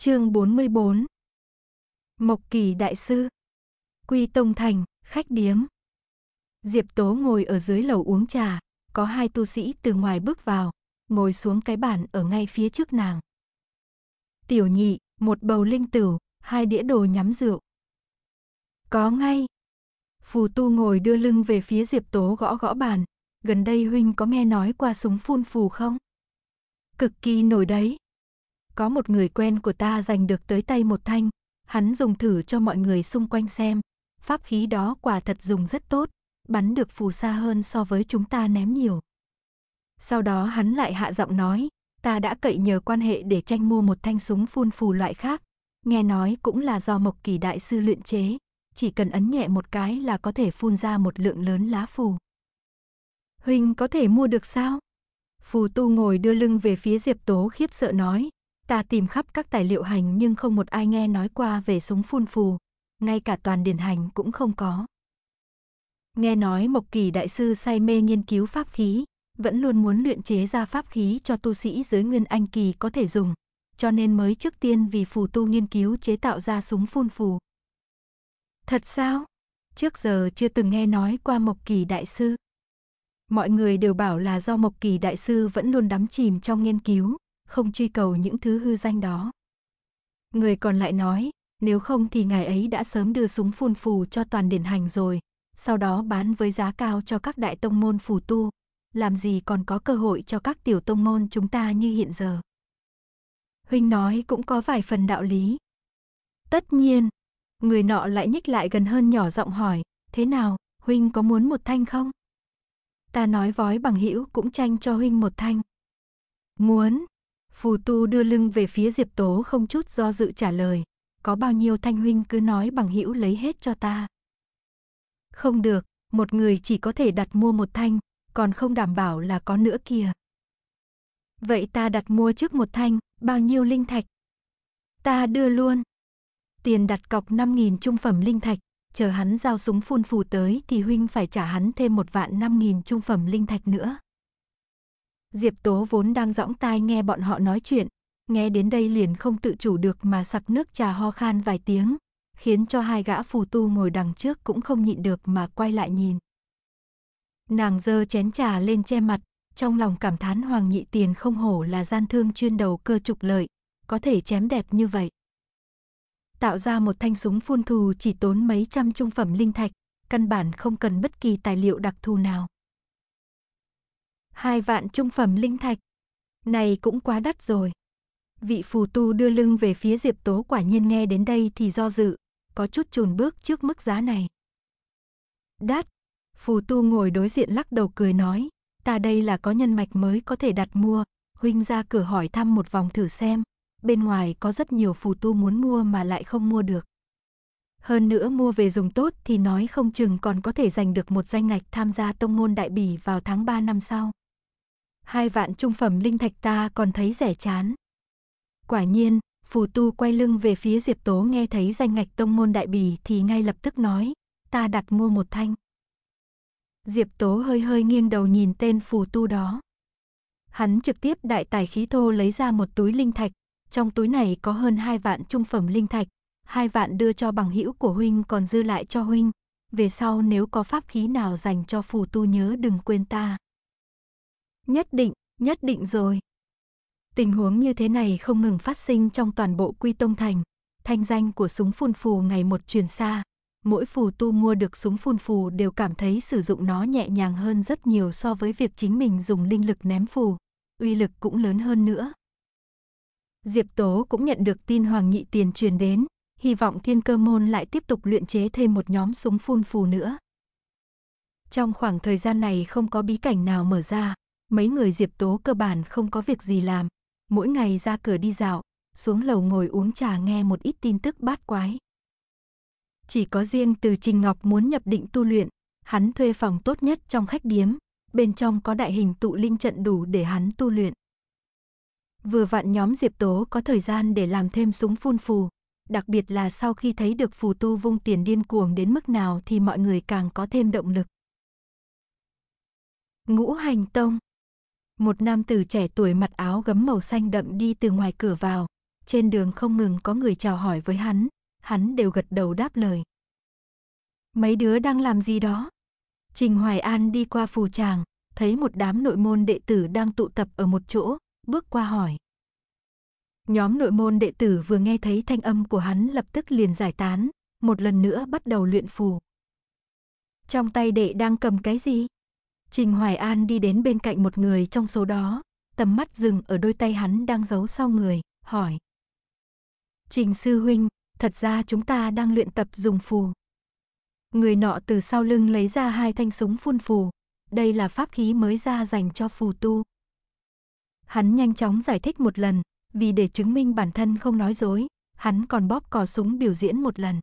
Chương 44. Mộc Kỳ đại sư. Quy Tông thành, khách điếm. Diệp Tố ngồi ở dưới lầu uống trà, có hai tu sĩ từ ngoài bước vào, ngồi xuống cái bàn ở ngay phía trước nàng. Tiểu nhị, một bầu linh tử hai đĩa đồ nhắm rượu. Có ngay. Phù tu ngồi đưa lưng về phía Diệp Tố gõ gõ bàn. Gần đây huynh có nghe nói qua súng phun phù không? Cực kỳ nổi đấy. Có một người quen của ta giành được tới tay một thanh, hắn dùng thử cho mọi người xung quanh xem. Pháp khí đó quả thật dùng rất tốt, bắn được phù xa hơn so với chúng ta ném nhiều. Sau đó hắn lại hạ giọng nói, ta đã cậy nhờ quan hệ để tranh mua một thanh súng phun phù loại khác. Nghe nói cũng là do Mộc Kỳ Đại Sư luyện chế, chỉ cần ấn nhẹ một cái là có thể phun ra một lượng lớn lá phù. Huynh có thể mua được sao? Phù tu ngồi đưa lưng về phía Diệp Tố khiếp sợ nói, Ta tìm khắp các tài liệu hành nhưng không một ai nghe nói qua về súng phun phù, ngay cả toàn điển hành cũng không có. Nghe nói Mộc Kỳ đại sư say mê nghiên cứu pháp khí, vẫn luôn muốn luyện chế ra pháp khí cho tu sĩ giới nguyên anh kỳ có thể dùng, cho nên mới trước tiên vì phù tu nghiên cứu chế tạo ra súng phun phù. Thật sao? Trước giờ chưa từng nghe nói qua Mộc Kỳ đại sư. Mọi người đều bảo là do Mộc Kỳ đại sư vẫn luôn đắm chìm trong nghiên cứu, không truy cầu những thứ hư danh đó. Người còn lại nói, nếu không thì ngài ấy đã sớm đưa súng phun phù cho toàn điển hành rồi, sau đó bán với giá cao cho các đại tông môn phù tu, làm gì còn có cơ hội cho các tiểu tông môn chúng ta như hiện giờ. Huynh nói cũng có vài phần đạo lý. Tất nhiên, người nọ lại nhích lại gần hơn nhỏ giọng hỏi, thế nào, huynh có muốn một thanh không? Ta nói vói bằng hữu cũng tranh cho huynh một thanh. Muốn. Phù tu đưa lưng về phía Diệp Tố không chút do dự trả lời. Có bao nhiêu thanh huynh cứ nói bằng hữu lấy hết cho ta. Không được, một người chỉ có thể đặt mua một thanh, còn không đảm bảo là có nữa kìa. Vậy ta đặt mua trước một thanh, bao nhiêu linh thạch? Ta đưa luôn. Tiền đặt cọc 5.000 trung phẩm linh thạch, chờ hắn giao súng phun phù tới thì huynh phải trả hắn thêm một vạn 5.000 trung phẩm linh thạch nữa. Diệp Tố vốn đang dõng tai nghe bọn họ nói chuyện, nghe đến đây liền không tự chủ được mà sặc nước trà ho khan vài tiếng, khiến cho hai gã phù tu ngồi đằng trước cũng không nhịn được mà quay lại nhìn. Nàng dơ chén trà lên che mặt, trong lòng cảm thán Hoàng Nhị Tiền không hổ là gian thương chuyên đầu cơ trục lợi, có thể chém đẹp như vậy. Tạo ra một thanh súng phun thù chỉ tốn mấy trăm trung phẩm linh thạch, căn bản không cần bất kỳ tài liệu đặc thù nào. Hai vạn trung phẩm linh thạch. Này cũng quá đắt rồi. Vị phù tu đưa lưng về phía Diệp Tố quả nhiên nghe đến đây thì do dự, có chút chùn bước trước mức giá này. Đắt. Phù tu ngồi đối diện lắc đầu cười nói, ta đây là có nhân mạch mới có thể đặt mua, huynh ra cửa hỏi thăm một vòng thử xem, bên ngoài có rất nhiều phù tu muốn mua mà lại không mua được. Hơn nữa mua về dùng tốt thì nói không chừng còn có thể giành được một danh ngạch tham gia tông môn đại bỉ vào tháng 3 năm sau hai vạn trung phẩm linh thạch ta còn thấy rẻ chán. Quả nhiên, phù tu quay lưng về phía Diệp Tố nghe thấy danh ngạch tông môn đại bì thì ngay lập tức nói, ta đặt mua một thanh. Diệp Tố hơi hơi nghiêng đầu nhìn tên phù tu đó. Hắn trực tiếp đại tài khí thô lấy ra một túi linh thạch, trong túi này có hơn hai vạn trung phẩm linh thạch, hai vạn đưa cho bằng hữu của huynh còn dư lại cho huynh, về sau nếu có pháp khí nào dành cho phù tu nhớ đừng quên ta. Nhất định, nhất định rồi. Tình huống như thế này không ngừng phát sinh trong toàn bộ Quy Tông Thành. Thanh danh của súng phun phù ngày một truyền xa. Mỗi phù tu mua được súng phun phù đều cảm thấy sử dụng nó nhẹ nhàng hơn rất nhiều so với việc chính mình dùng linh lực ném phù. Uy lực cũng lớn hơn nữa. Diệp Tố cũng nhận được tin Hoàng Nhị Tiền truyền đến, hy vọng Thiên Cơ Môn lại tiếp tục luyện chế thêm một nhóm súng phun phù nữa. Trong khoảng thời gian này không có bí cảnh nào mở ra, mấy người Diệp Tố cơ bản không có việc gì làm, mỗi ngày ra cửa đi dạo, xuống lầu ngồi uống trà nghe một ít tin tức bát quái. Chỉ có riêng từ Trình Ngọc muốn nhập định tu luyện, hắn thuê phòng tốt nhất trong khách điếm, bên trong có đại hình tụ linh trận đủ để hắn tu luyện. Vừa vặn nhóm Diệp Tố có thời gian để làm thêm súng phun phù, đặc biệt là sau khi thấy được phù tu vung tiền điên cuồng đến mức nào thì mọi người càng có thêm động lực. Ngũ hành tông một nam tử trẻ tuổi mặc áo gấm màu xanh đậm đi từ ngoài cửa vào. Trên đường không ngừng có người chào hỏi với hắn, hắn đều gật đầu đáp lời. Mấy đứa đang làm gì đó? Trình Hoài An đi qua phù tràng, thấy một đám nội môn đệ tử đang tụ tập ở một chỗ, bước qua hỏi. Nhóm nội môn đệ tử vừa nghe thấy thanh âm của hắn lập tức liền giải tán, một lần nữa bắt đầu luyện phù. Trong tay đệ đang cầm cái gì? Trình Hoài An đi đến bên cạnh một người trong số đó, tầm mắt dừng ở đôi tay hắn đang giấu sau người, hỏi. Trình sư huynh, thật ra chúng ta đang luyện tập dùng phù. Người nọ từ sau lưng lấy ra hai thanh súng phun phù, đây là pháp khí mới ra dành cho phù tu. Hắn nhanh chóng giải thích một lần, vì để chứng minh bản thân không nói dối, hắn còn bóp cò súng biểu diễn một lần.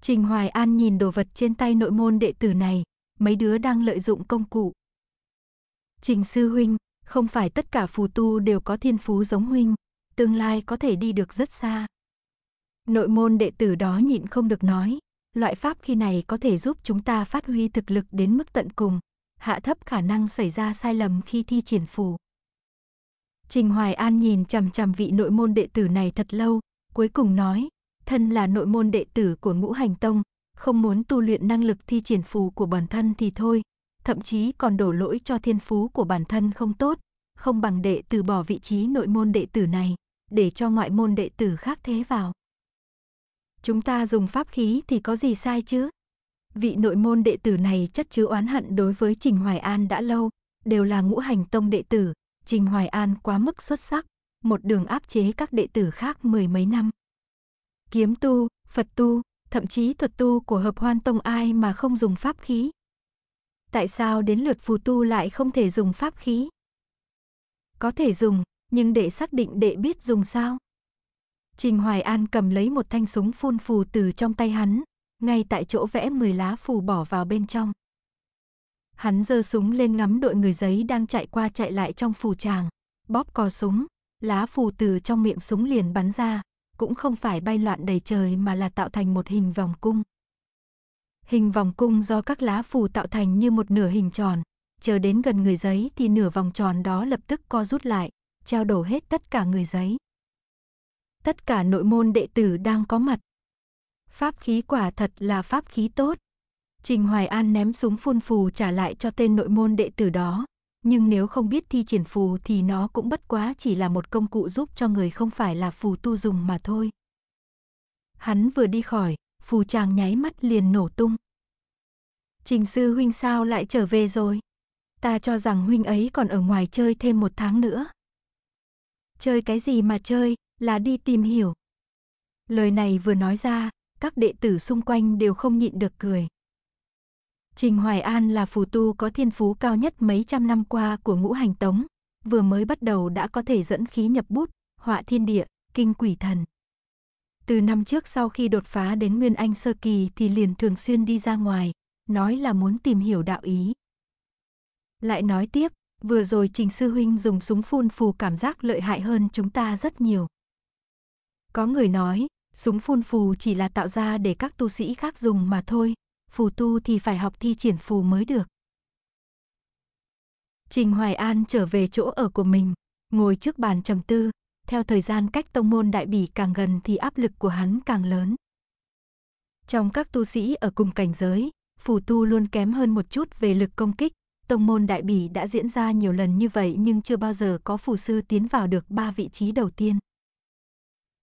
Trình Hoài An nhìn đồ vật trên tay nội môn đệ tử này, mấy đứa đang lợi dụng công cụ. Trình sư huynh, không phải tất cả phù tu đều có thiên phú giống huynh, tương lai có thể đi được rất xa. Nội môn đệ tử đó nhịn không được nói, loại pháp khi này có thể giúp chúng ta phát huy thực lực đến mức tận cùng, hạ thấp khả năng xảy ra sai lầm khi thi triển phù. Trình Hoài An nhìn chằm chằm vị nội môn đệ tử này thật lâu, cuối cùng nói, thân là nội môn đệ tử của ngũ hành tông, không muốn tu luyện năng lực thi triển phù của bản thân thì thôi, thậm chí còn đổ lỗi cho thiên phú của bản thân không tốt, không bằng đệ từ bỏ vị trí nội môn đệ tử này, để cho ngoại môn đệ tử khác thế vào. Chúng ta dùng pháp khí thì có gì sai chứ? Vị nội môn đệ tử này chất chứa oán hận đối với Trình Hoài An đã lâu, đều là ngũ hành tông đệ tử, Trình Hoài An quá mức xuất sắc, một đường áp chế các đệ tử khác mười mấy năm. Kiếm tu, Phật tu, thậm chí thuật tu của hợp hoan tông ai mà không dùng pháp khí. Tại sao đến lượt phù tu lại không thể dùng pháp khí? Có thể dùng, nhưng để xác định đệ biết dùng sao? Trình Hoài An cầm lấy một thanh súng phun phù từ trong tay hắn, ngay tại chỗ vẽ 10 lá phù bỏ vào bên trong. Hắn giơ súng lên ngắm đội người giấy đang chạy qua chạy lại trong phù tràng, bóp cò súng, lá phù từ trong miệng súng liền bắn ra, cũng không phải bay loạn đầy trời mà là tạo thành một hình vòng cung. Hình vòng cung do các lá phù tạo thành như một nửa hình tròn, chờ đến gần người giấy thì nửa vòng tròn đó lập tức co rút lại, treo đổ hết tất cả người giấy. Tất cả nội môn đệ tử đang có mặt. Pháp khí quả thật là pháp khí tốt. Trình Hoài An ném súng phun phù trả lại cho tên nội môn đệ tử đó, nhưng nếu không biết thi triển phù thì nó cũng bất quá chỉ là một công cụ giúp cho người không phải là phù tu dùng mà thôi. Hắn vừa đi khỏi, phù chàng nháy mắt liền nổ tung. Trình sư huynh sao lại trở về rồi? Ta cho rằng huynh ấy còn ở ngoài chơi thêm một tháng nữa. Chơi cái gì mà chơi, là đi tìm hiểu. Lời này vừa nói ra, các đệ tử xung quanh đều không nhịn được cười. Trình Hoài An là phù tu có thiên phú cao nhất mấy trăm năm qua của ngũ hành tống, vừa mới bắt đầu đã có thể dẫn khí nhập bút, họa thiên địa, kinh quỷ thần. Từ năm trước sau khi đột phá đến Nguyên Anh sơ kỳ thì liền thường xuyên đi ra ngoài, nói là muốn tìm hiểu đạo ý. Lại nói tiếp, vừa rồi Trình Sư Huynh dùng súng phun phù cảm giác lợi hại hơn chúng ta rất nhiều. Có người nói, súng phun phù chỉ là tạo ra để các tu sĩ khác dùng mà thôi, phù tu thì phải học thi triển phù mới được. Trình Hoài An trở về chỗ ở của mình, ngồi trước bàn trầm tư, theo thời gian cách tông môn đại bỉ càng gần thì áp lực của hắn càng lớn. Trong các tu sĩ ở cùng cảnh giới, phù tu luôn kém hơn một chút về lực công kích, tông môn đại bỉ đã diễn ra nhiều lần như vậy nhưng chưa bao giờ có phù sư tiến vào được ba vị trí đầu tiên.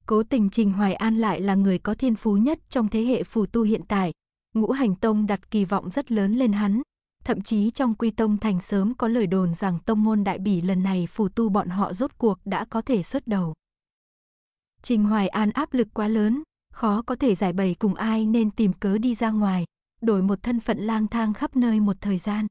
Cố tình Trình Hoài An lại là người có thiên phú nhất trong thế hệ phù tu hiện tại, Ngũ Hành Tông đặt kỳ vọng rất lớn lên hắn, thậm chí trong Quy Tông thành sớm có lời đồn rằng tông môn đại bỉ lần này phù tu bọn họ rốt cuộc đã có thể xuất đầu. Trình Hoài An áp lực quá lớn, khó có thể giải bày cùng ai nên tìm cớ đi ra ngoài, đổi một thân phận lang thang khắp nơi một thời gian.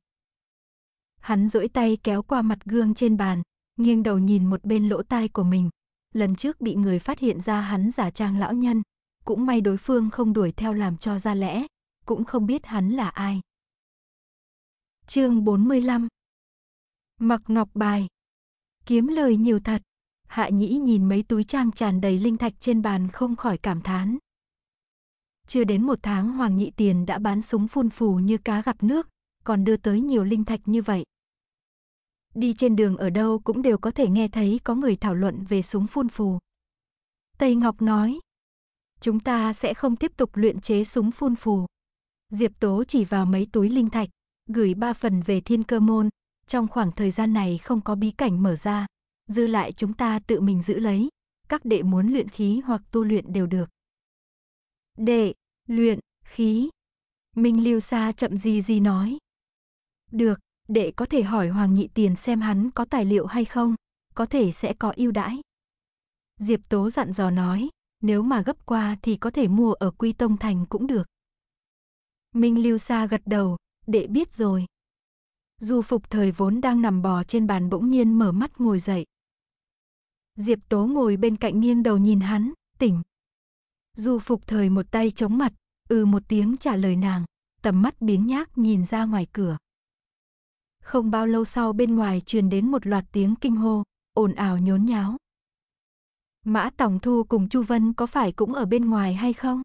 Hắn duỗi tay kéo qua mặt gương trên bàn, nghiêng đầu nhìn một bên lỗ tai của mình. Lần trước bị người phát hiện ra hắn giả trang lão nhân, cũng may đối phương không đuổi theo làm cho ra lẽ, cũng không biết hắn là ai. Chương 45 Mặc ngọc bài Kiếm lời nhiều thật. Hạ nhĩ nhìn mấy túi trang tràn đầy linh thạch trên bàn không khỏi cảm thán. Chưa đến một tháng Hoàng Nhị Tiền đã bán súng phun phù như cá gặp nước, còn đưa tới nhiều linh thạch như vậy. Đi trên đường ở đâu cũng đều có thể nghe thấy có người thảo luận về súng phun phù. Tây Ngọc nói, chúng ta sẽ không tiếp tục luyện chế súng phun phù. Diệp Tố chỉ vào mấy túi linh thạch, gửi ba phần về thiên cơ môn, trong khoảng thời gian này không có bí cảnh mở ra, dư lại chúng ta tự mình giữ lấy, các đệ muốn luyện khí hoặc tu luyện đều được. Đệ, luyện, khí. Minh Lưu Sa chậm gì gì nói. Được, đệ có thể hỏi Hoàng Nhị Tiền xem hắn có tài liệu hay không, có thể sẽ có ưu đãi. Diệp Tố dặn dò nói, nếu mà gấp qua thì có thể mua ở Quy Tông Thành cũng được. Minh Lưu Sa gật đầu, đệ biết rồi. Du phục thời vốn đang nằm bò trên bàn bỗng nhiên mở mắt ngồi dậy. Diệp Tố ngồi bên cạnh nghiêng đầu nhìn hắn, tỉnh. Du phục thời một tay chống mặt, ừ một tiếng trả lời nàng, tầm mắt biếng nhác nhìn ra ngoài cửa. Không bao lâu sau bên ngoài truyền đến một loạt tiếng kinh hô, ồn ào nhốn nháo. Mã Tòng Thu cùng Chu Vân có phải cũng ở bên ngoài hay không?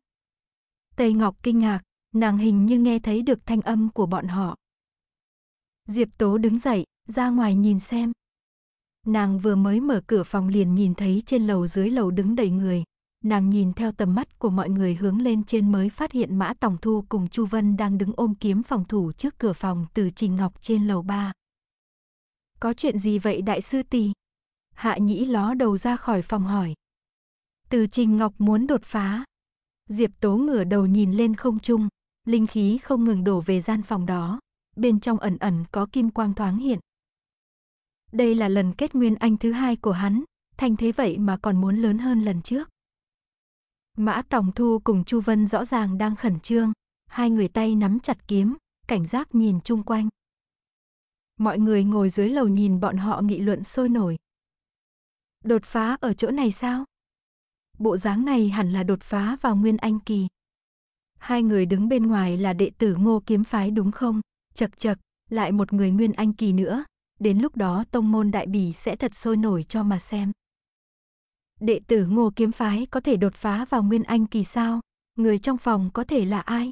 Tây Ngọc kinh ngạc, nàng hình như nghe thấy được thanh âm của bọn họ. Diệp Tố đứng dậy, ra ngoài nhìn xem. Nàng vừa mới mở cửa phòng liền nhìn thấy trên lầu dưới lầu đứng đầy người. Nàng nhìn theo tầm mắt của mọi người hướng lên trên mới phát hiện Mã Tòng Thu cùng Chu Vân đang đứng ôm kiếm phòng thủ trước cửa phòng từ Trình Ngọc trên lầu ba. Có chuyện gì vậy đại sư tỷ? Hạ Nhĩ ló đầu ra khỏi phòng hỏi. Từ Trình Ngọc muốn đột phá. Diệp Tố ngửa đầu nhìn lên không trung, linh khí không ngừng đổ về gian phòng đó, bên trong ẩn ẩn có kim quang thoáng hiện. Đây là lần kết nguyên anh thứ hai của hắn, thành thế vậy mà còn muốn lớn hơn lần trước. Mã Tòng Thu cùng Chu Vân rõ ràng đang khẩn trương, hai người tay nắm chặt kiếm, cảnh giác nhìn chung quanh. Mọi người ngồi dưới lầu nhìn bọn họ nghị luận sôi nổi. Đột phá ở chỗ này sao? Bộ dáng này hẳn là đột phá vào nguyên anh kỳ hai người đứng bên ngoài là đệ tử ngô kiếm phái đúng không? Chật chật, lại một người nguyên anh kỳ nữa, đến lúc đó tông môn đại bỉ sẽ thật sôi nổi cho mà xem. Đệ tử ngô kiếm phái có thể đột phá vào nguyên anh kỳ sao? Người trong phòng có thể là ai?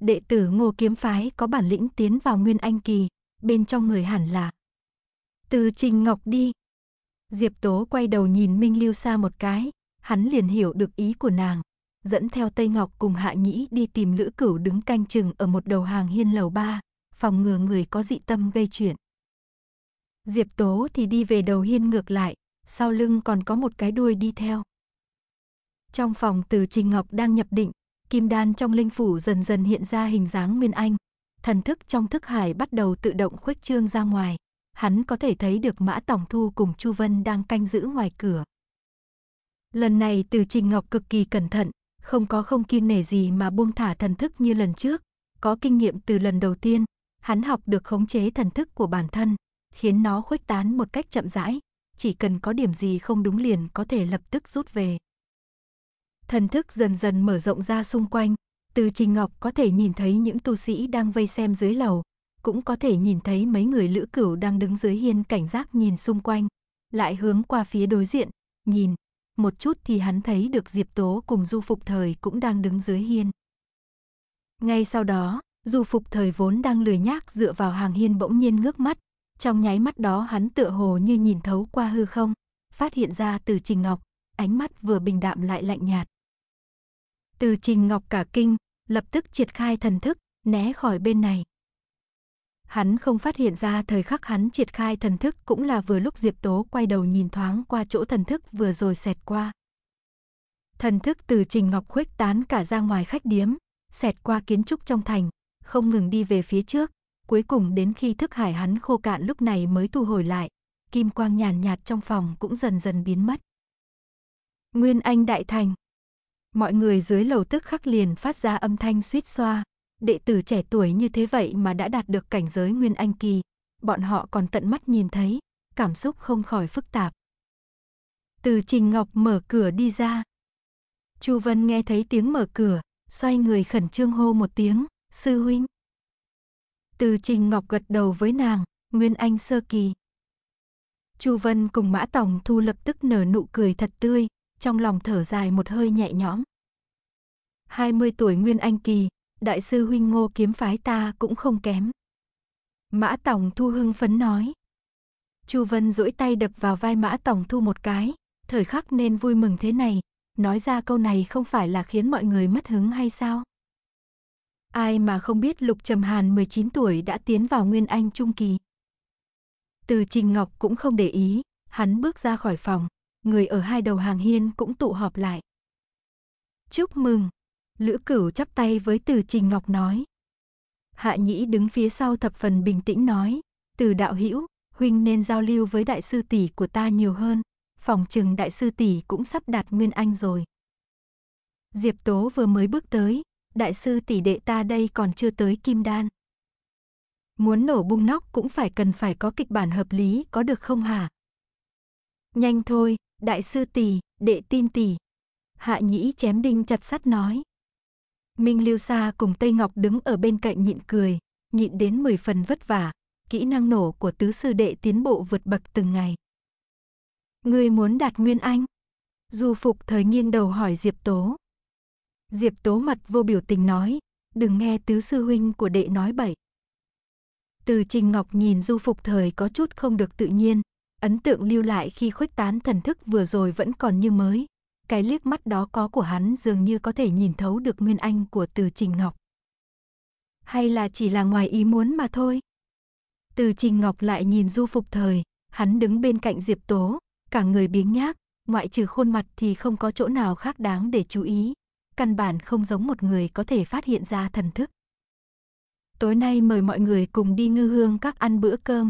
Đệ tử ngô kiếm phái có bản lĩnh tiến vào nguyên anh kỳ, bên trong người hẳn là. Từ Trình Ngọc đi. Diệp Tố quay đầu nhìn Minh Lưu xa một cái, hắn liền hiểu được ý của nàng dẫn theo Tây Ngọc cùng Hạ Nhĩ đi tìm Lữ Cửu đứng canh chừng ở một đầu hàng hiên lầu ba, phòng ngừa người có dị tâm gây chuyện. Diệp Tố thì đi về đầu hiên ngược lại, sau lưng còn có một cái đuôi đi theo. Trong phòng từ Trình Ngọc đang nhập định, kim đan trong linh phủ dần dần hiện ra hình dáng Nguyên Anh. Thần thức trong thức hải bắt đầu tự động khuếch trương ra ngoài. Hắn có thể thấy được Mã Tổng Thu cùng Chu Vân đang canh giữ ngoài cửa. Lần này từ Trình Ngọc cực kỳ cẩn thận, không có không kiêng nể gì mà buông thả thần thức như lần trước, có kinh nghiệm từ lần đầu tiên, hắn học được khống chế thần thức của bản thân, khiến nó khuếch tán một cách chậm rãi, chỉ cần có điểm gì không đúng liền có thể lập tức rút về. Thần thức dần dần mở rộng ra xung quanh, từ Trình Ngọc có thể nhìn thấy những tu sĩ đang vây xem dưới lầu, cũng có thể nhìn thấy mấy người lữ cửu đang đứng dưới hiên cảnh giác nhìn xung quanh, lại hướng qua phía đối diện, nhìn, một chút thì hắn thấy được Diệp Tố cùng Du Phục Thời cũng đang đứng dưới hiên. Ngay sau đó, Du Phục Thời vốn đang lười nhác dựa vào hàng hiên bỗng nhiên ngước mắt, trong nháy mắt đó hắn tựa hồ như nhìn thấu qua hư không, phát hiện ra Từ Trình Ngọc, ánh mắt vừa bình đạm lại lạnh nhạt. Từ Trình Ngọc cả kinh, lập tức triệt khai thần thức, né khỏi bên này. Hắn không phát hiện ra thời khắc hắn triệt khai thần thức cũng là vừa lúc Diệp Tố quay đầu nhìn thoáng qua chỗ thần thức vừa rồi xẹt qua. Thần thức từ Trình Ngọc khuếch tán cả ra ngoài khách điếm, xẹt qua kiến trúc trong thành, không ngừng đi về phía trước, cuối cùng đến khi thức hải hắn khô cạn lúc này mới thu hồi lại, kim quang nhàn nhạt trong phòng cũng dần dần biến mất. Nguyên Anh đại thành. Mọi người dưới lầu tức khắc liền phát ra âm thanh suýt xoa, đệ tử trẻ tuổi như thế vậy mà đã đạt được cảnh giới nguyên anh kỳ, bọn họ còn tận mắt nhìn thấy, cảm xúc không khỏi phức tạp. Từ Trình Ngọc mở cửa đi ra. Chu Vân nghe thấy tiếng mở cửa, xoay người khẩn trương hô một tiếng, sư huynh. Từ Trình Ngọc gật đầu với nàng, Nguyên Anh sơ kỳ. Chu Vân cùng Mã Tổng Thu lập tức nở nụ cười thật tươi, trong lòng thở dài một hơi nhẹ nhõm. 20 tuổi Nguyên Anh kỳ, đại sư huynh ngô kiếm phái ta cũng không kém. Mã Tổng Thu hưng phấn nói. Chu Vân duỗi tay đập vào vai Mã Tổng Thu một cái, thời khắc nên vui mừng thế này, nói ra câu này không phải là khiến mọi người mất hứng hay sao? Ai mà không biết Lục Trầm Hàn 19 tuổi đã tiến vào Nguyên Anh Trung Kỳ. Từ Trình Ngọc cũng không để ý, hắn bước ra khỏi phòng, người ở hai đầu hàng hiên cũng tụ họp lại. Chúc mừng! Lữ Cửu chắp tay với Từ Trình Ngọc nói. Hạ Nhĩ đứng phía sau thập phần bình tĩnh nói, "Từ đạo hữu, huynh nên giao lưu với đại sư tỷ của ta nhiều hơn, phòng trừng đại sư tỷ cũng sắp đạt nguyên anh rồi." Diệp Tố vừa mới bước tới, "Đại sư tỷ đệ ta đây còn chưa tới kim đan." Muốn nổ bung nóc cũng phải cần phải có kịch bản hợp lý có được không hả? Nhanh thôi, đại sư tỷ, đệ tin tỷ. Hạ Nhĩ chém đinh chặt sắt nói. Minh Lưu Sa cùng Tây Ngọc đứng ở bên cạnh nhịn cười, nhịn đến 10 phần vất vả, kỹ năng nổ của tứ sư đệ tiến bộ vượt bậc từng ngày. Ngươi muốn đạt nguyên anh? Du Phục thời nghiêng đầu hỏi Diệp Tố. Diệp Tố mặt vô biểu tình nói, đừng nghe tứ sư huynh của đệ nói bậy. Từ Trình Ngọc nhìn Du Phục thời có chút không được tự nhiên, ấn tượng lưu lại khi khuếch tán thần thức vừa rồi vẫn còn như mới, cái liếc mắt đó có của hắn dường như có thể nhìn thấu được nguyên anh của Từ Trình Ngọc. Hay là chỉ là ngoài ý muốn mà thôi? Từ Trình Ngọc lại nhìn Du Phục Thời, hắn đứng bên cạnh Diệp Tố, cả người biếng nhác, ngoại trừ khuôn mặt thì không có chỗ nào khác đáng để chú ý, căn bản không giống một người có thể phát hiện ra thần thức. Tối nay mời mọi người cùng đi ngư hương các ăn bữa cơm.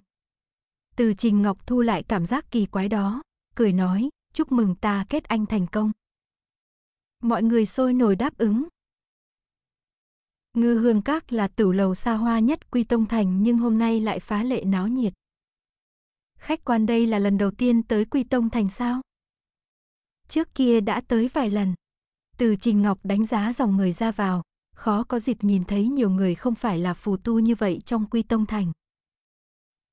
Từ Trình Ngọc thu lại cảm giác kỳ quái đó, cười nói, chúc mừng ta kết anh thành công. Mọi người sôi nổi đáp ứng. Ngư Hương Các là tửu lầu xa hoa nhất Quy Tông Thành nhưng hôm nay lại phá lệ náo nhiệt. Khách quan đây là lần đầu tiên tới Quy Tông Thành sao? Trước kia đã tới vài lần. Từ Trình Ngọc đánh giá dòng người ra vào, khó có dịp nhìn thấy nhiều người không phải là phù tu như vậy trong Quy Tông Thành.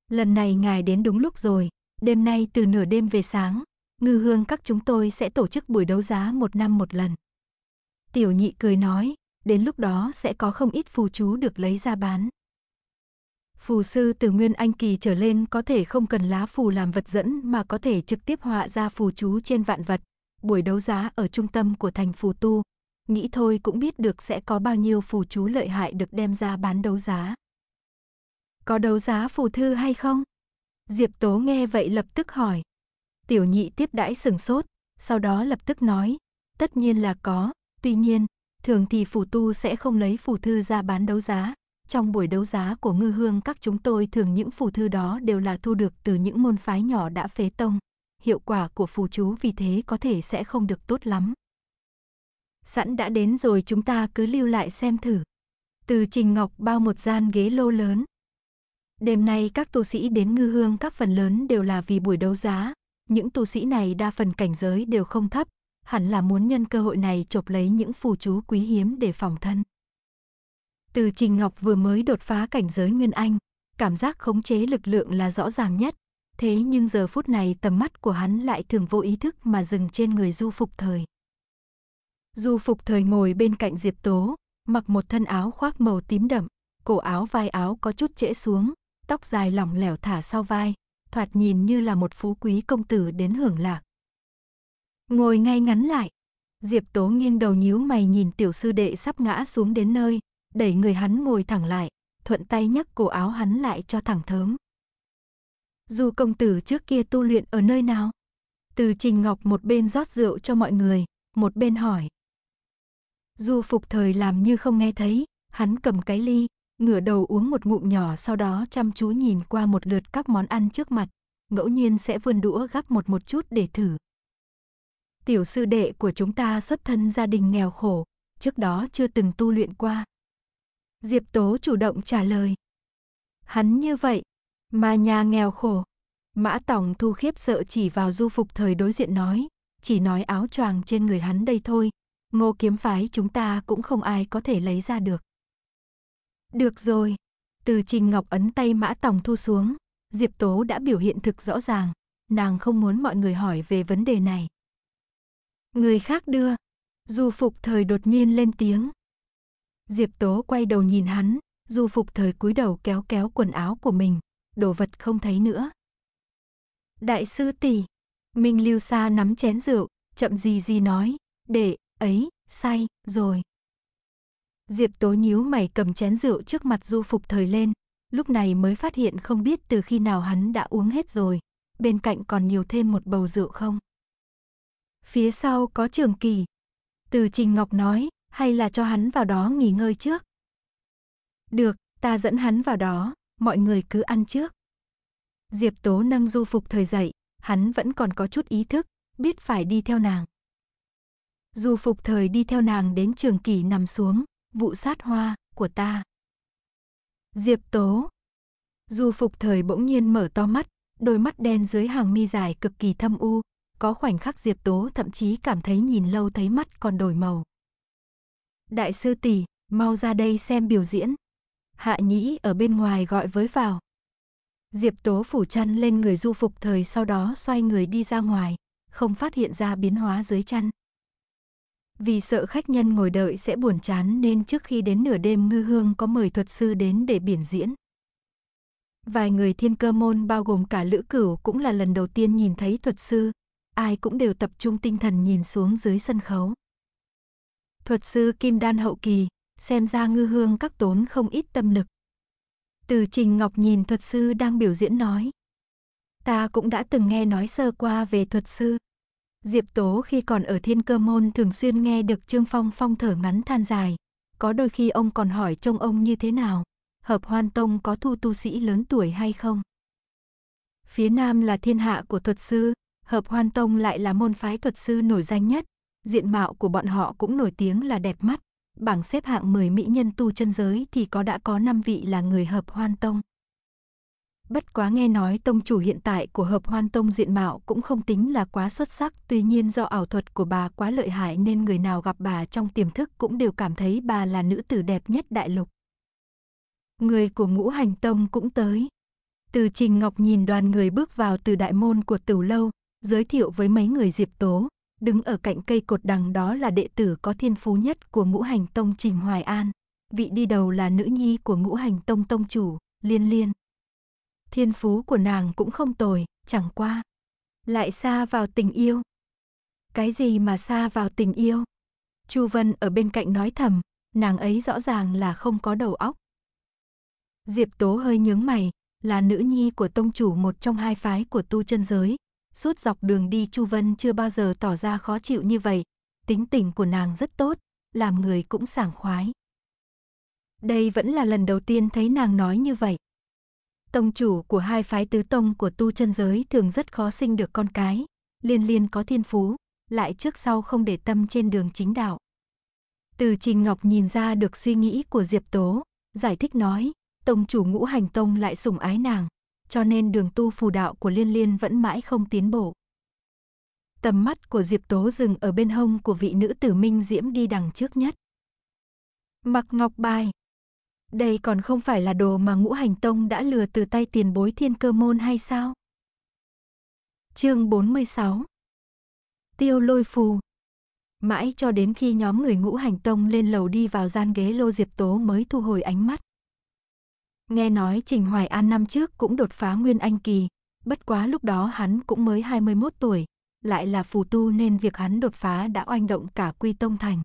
Lần này ngài đến đúng lúc rồi, đêm nay từ nửa đêm về sáng, ngư hương các chúng tôi sẽ tổ chức buổi đấu giá một năm một lần. Tiểu nhị cười nói, đến lúc đó sẽ có không ít phù chú được lấy ra bán. Phù sư từ Nguyên Anh Kỳ trở lên có thể không cần lá phù làm vật dẫn mà có thể trực tiếp họa ra phù chú trên vạn vật. Buổi đấu giá ở trung tâm của thành phù tu, nghĩ thôi cũng biết được sẽ có bao nhiêu phù chú lợi hại được đem ra bán đấu giá. Có đấu giá phù thư hay không? Diệp Tố nghe vậy lập tức hỏi. Tiểu nhị tiếp đãi sừng sốt, sau đó lập tức nói, tất nhiên là có, tuy nhiên, thường thì phù tu sẽ không lấy phù thư ra bán đấu giá. Trong buổi đấu giá của ngư hương các chúng tôi thường những phù thư đó đều là thu được từ những môn phái nhỏ đã phế tông. Hiệu quả của phù chú vì thế có thể sẽ không được tốt lắm. Sẵn đã đến rồi chúng ta cứ lưu lại xem thử. Từ Trình Ngọc bao một gian ghế lô lớn. Đêm nay các tu sĩ đến ngư hương các phần lớn đều là vì buổi đấu giá, những tu sĩ này đa phần cảnh giới đều không thấp, hẳn là muốn nhân cơ hội này chộp lấy những phù chú quý hiếm để phòng thân. Từ Trình Ngọc vừa mới đột phá cảnh giới Nguyên Anh, cảm giác khống chế lực lượng là rõ ràng nhất, thế nhưng giờ phút này tầm mắt của hắn lại thường vô ý thức mà dừng trên người Du Phục Thời. Du Phục Thời ngồi bên cạnh Diệp Tố, mặc một thân áo khoác màu tím đậm, cổ áo vai áo có chút trễ xuống, tóc dài lỏng lẻo thả sau vai, thoạt nhìn như là một phú quý công tử đến hưởng lạc. Ngồi ngay ngắn lại, Diệp Tố nghiêng đầu nhíu mày nhìn tiểu sư đệ sắp ngã xuống đến nơi, đẩy người hắn ngồi thẳng lại, thuận tay nhắc cổ áo hắn lại cho thẳng thớm. Dù công tử trước kia tu luyện ở nơi nào? Từ Trình Ngọc một bên rót rượu cho mọi người, một bên hỏi. Dù phục thời làm như không nghe thấy, hắn cầm cái ly, ngửa đầu uống một ngụm nhỏ sau đó chăm chú nhìn qua một lượt các món ăn trước mặt, ngẫu nhiên sẽ vươn đũa gắp một một chút để thử. Tiểu sư đệ của chúng ta xuất thân gia đình nghèo khổ, trước đó chưa từng tu luyện qua. Diệp Tố chủ động trả lời. Hắn như vậy, mà nhà nghèo khổ. Mã Tổng thu khiếp sợ chỉ vào du phục thời đối diện nói, chỉ nói áo choàng trên người hắn đây thôi, ngô kiếm phái chúng ta cũng không ai có thể lấy ra được. Được rồi. Từ Trình Ngọc ấn tay Mã Tòng thu xuống, Diệp Tố đã biểu hiện thực rõ ràng, nàng không muốn mọi người hỏi về vấn đề này. Người khác đưa. Du Phục Thời đột nhiên lên tiếng. Diệp Tố quay đầu nhìn hắn, Du Phục Thời cúi đầu kéo kéo quần áo của mình, đồ vật không thấy nữa. Đại sư tỷ, Minh Lưu Sa nắm chén rượu, chậm gì gì nói, để, ấy, say, rồi, Diệp Tố nhíu mày cầm chén rượu trước mặt Du Phục Thời lên, lúc này mới phát hiện không biết từ khi nào hắn đã uống hết rồi, bên cạnh còn nhiều thêm một bầu rượu không. Phía sau có Trường Kỳ. Từ Trình Ngọc nói, hay là cho hắn vào đó nghỉ ngơi trước. Được, ta dẫn hắn vào đó, mọi người cứ ăn trước. Diệp Tố nâng Du Phục Thời dậy, hắn vẫn còn có chút ý thức, biết phải đi theo nàng. Du Phục Thời đi theo nàng đến Trường Kỳ nằm xuống, vụ sát hoa của ta. Diệp Tố Du Phục Thời bỗng nhiên mở to mắt, đôi mắt đen dưới hàng mi dài cực kỳ thâm u, có khoảnh khắc Diệp Tố thậm chí cảm thấy nhìn lâu thấy mắt còn đổi màu. Đại sư tỷ, mau ra đây xem biểu diễn. Hạ Nhĩ ở bên ngoài gọi với vào. Diệp Tố phủ chăn lên người Du Phục Thời sau đó xoay người đi ra ngoài, không phát hiện ra biến hóa dưới chăn, vì sợ khách nhân ngồi đợi sẽ buồn chán nên trước khi đến nửa đêm Ngư Hương có mời thuật sư đến để biển diễn. Vài người thiên cơ môn bao gồm cả Lữ Cửu cũng là lần đầu tiên nhìn thấy thuật sư, ai cũng đều tập trung tinh thần nhìn xuống dưới sân khấu. Thuật sư Kim Đan hậu kỳ, xem ra Ngư Hương các tốn không ít tâm lực. Từ Trình Ngọc nhìn thuật sư đang biểu diễn nói. Ta cũng đã từng nghe nói sơ qua về thuật sư. Diệp Tố khi còn ở Thiên Cơ Môn thường xuyên nghe được Trương Phong phong thở ngắn than dài. Có đôi khi ông còn hỏi trông ông như thế nào. Hợp Hoan Tông có thu tu sĩ lớn tuổi hay không? Phía Nam là thiên hạ của thuật sư, Hợp Hoan Tông lại là môn phái thuật sư nổi danh nhất. Diện mạo của bọn họ cũng nổi tiếng là đẹp mắt. Bảng xếp hạng 10 mỹ nhân tu chân giới thì có đã có 5 vị là người Hợp Hoan Tông bất quá nghe nói tông chủ hiện tại của hợp hoan tông diện mạo cũng không tính là quá xuất sắc, tuy nhiên do ảo thuật của bà quá lợi hại nên người nào gặp bà trong tiềm thức cũng đều cảm thấy bà là nữ tử đẹp nhất đại lục. Người của ngũ hành tông cũng tới. Từ Trình Ngọc nhìn đoàn người bước vào từ đại môn của tửu lâu, giới thiệu với mấy người Diệp Tố, đứng ở cạnh cây cột đằng đó là đệ tử có thiên phú nhất của ngũ hành tông Trình Hoài An. Vị đi đầu là nữ nhi của ngũ hành tông tông chủ, Liên Liên, thiên phú của nàng cũng không tồi, chẳng qua. Lại xa vào tình yêu. Cái gì mà xa vào tình yêu? Chu Vân ở bên cạnh nói thầm, nàng ấy rõ ràng là không có đầu óc. Diệp Tố hơi nhướng mày, là nữ nhi của tông chủ một trong hai phái của tu chân giới. Suốt dọc đường đi Chu Vân chưa bao giờ tỏ ra khó chịu như vậy. Tính tình của nàng rất tốt, làm người cũng sảng khoái. Đây vẫn là lần đầu tiên thấy nàng nói như vậy tông chủ của hai phái tứ tông của tu chân giới thường rất khó sinh được con cái, liên liên có thiên phú, lại trước sau không để tâm trên đường chính đạo. Từ Trình Ngọc nhìn ra được suy nghĩ của Diệp Tố, giải thích nói, tông chủ ngũ hành tông lại sủng ái nàng, cho nên đường tu phù đạo của liên liên vẫn mãi không tiến bộ. Tầm mắt của Diệp Tố dừng ở bên hông của vị nữ tử minh diễm đi đằng trước nhất. Mặc ngọc bài, đây còn không phải là đồ mà ngũ hành tông đã lừa từ tay tiền bối thiên cơ môn hay sao? Chương 46 Tiêu lôi phù Mãi cho đến khi nhóm người ngũ hành tông lên lầu đi vào gian ghế lô diệp tố mới thu hồi ánh mắt. Nghe nói Trình Hoài An năm trước cũng đột phá nguyên anh kỳ, bất quá lúc đó hắn cũng mới 21 tuổi, lại là phù tu nên việc hắn đột phá đã oanh động cả quy tông thành.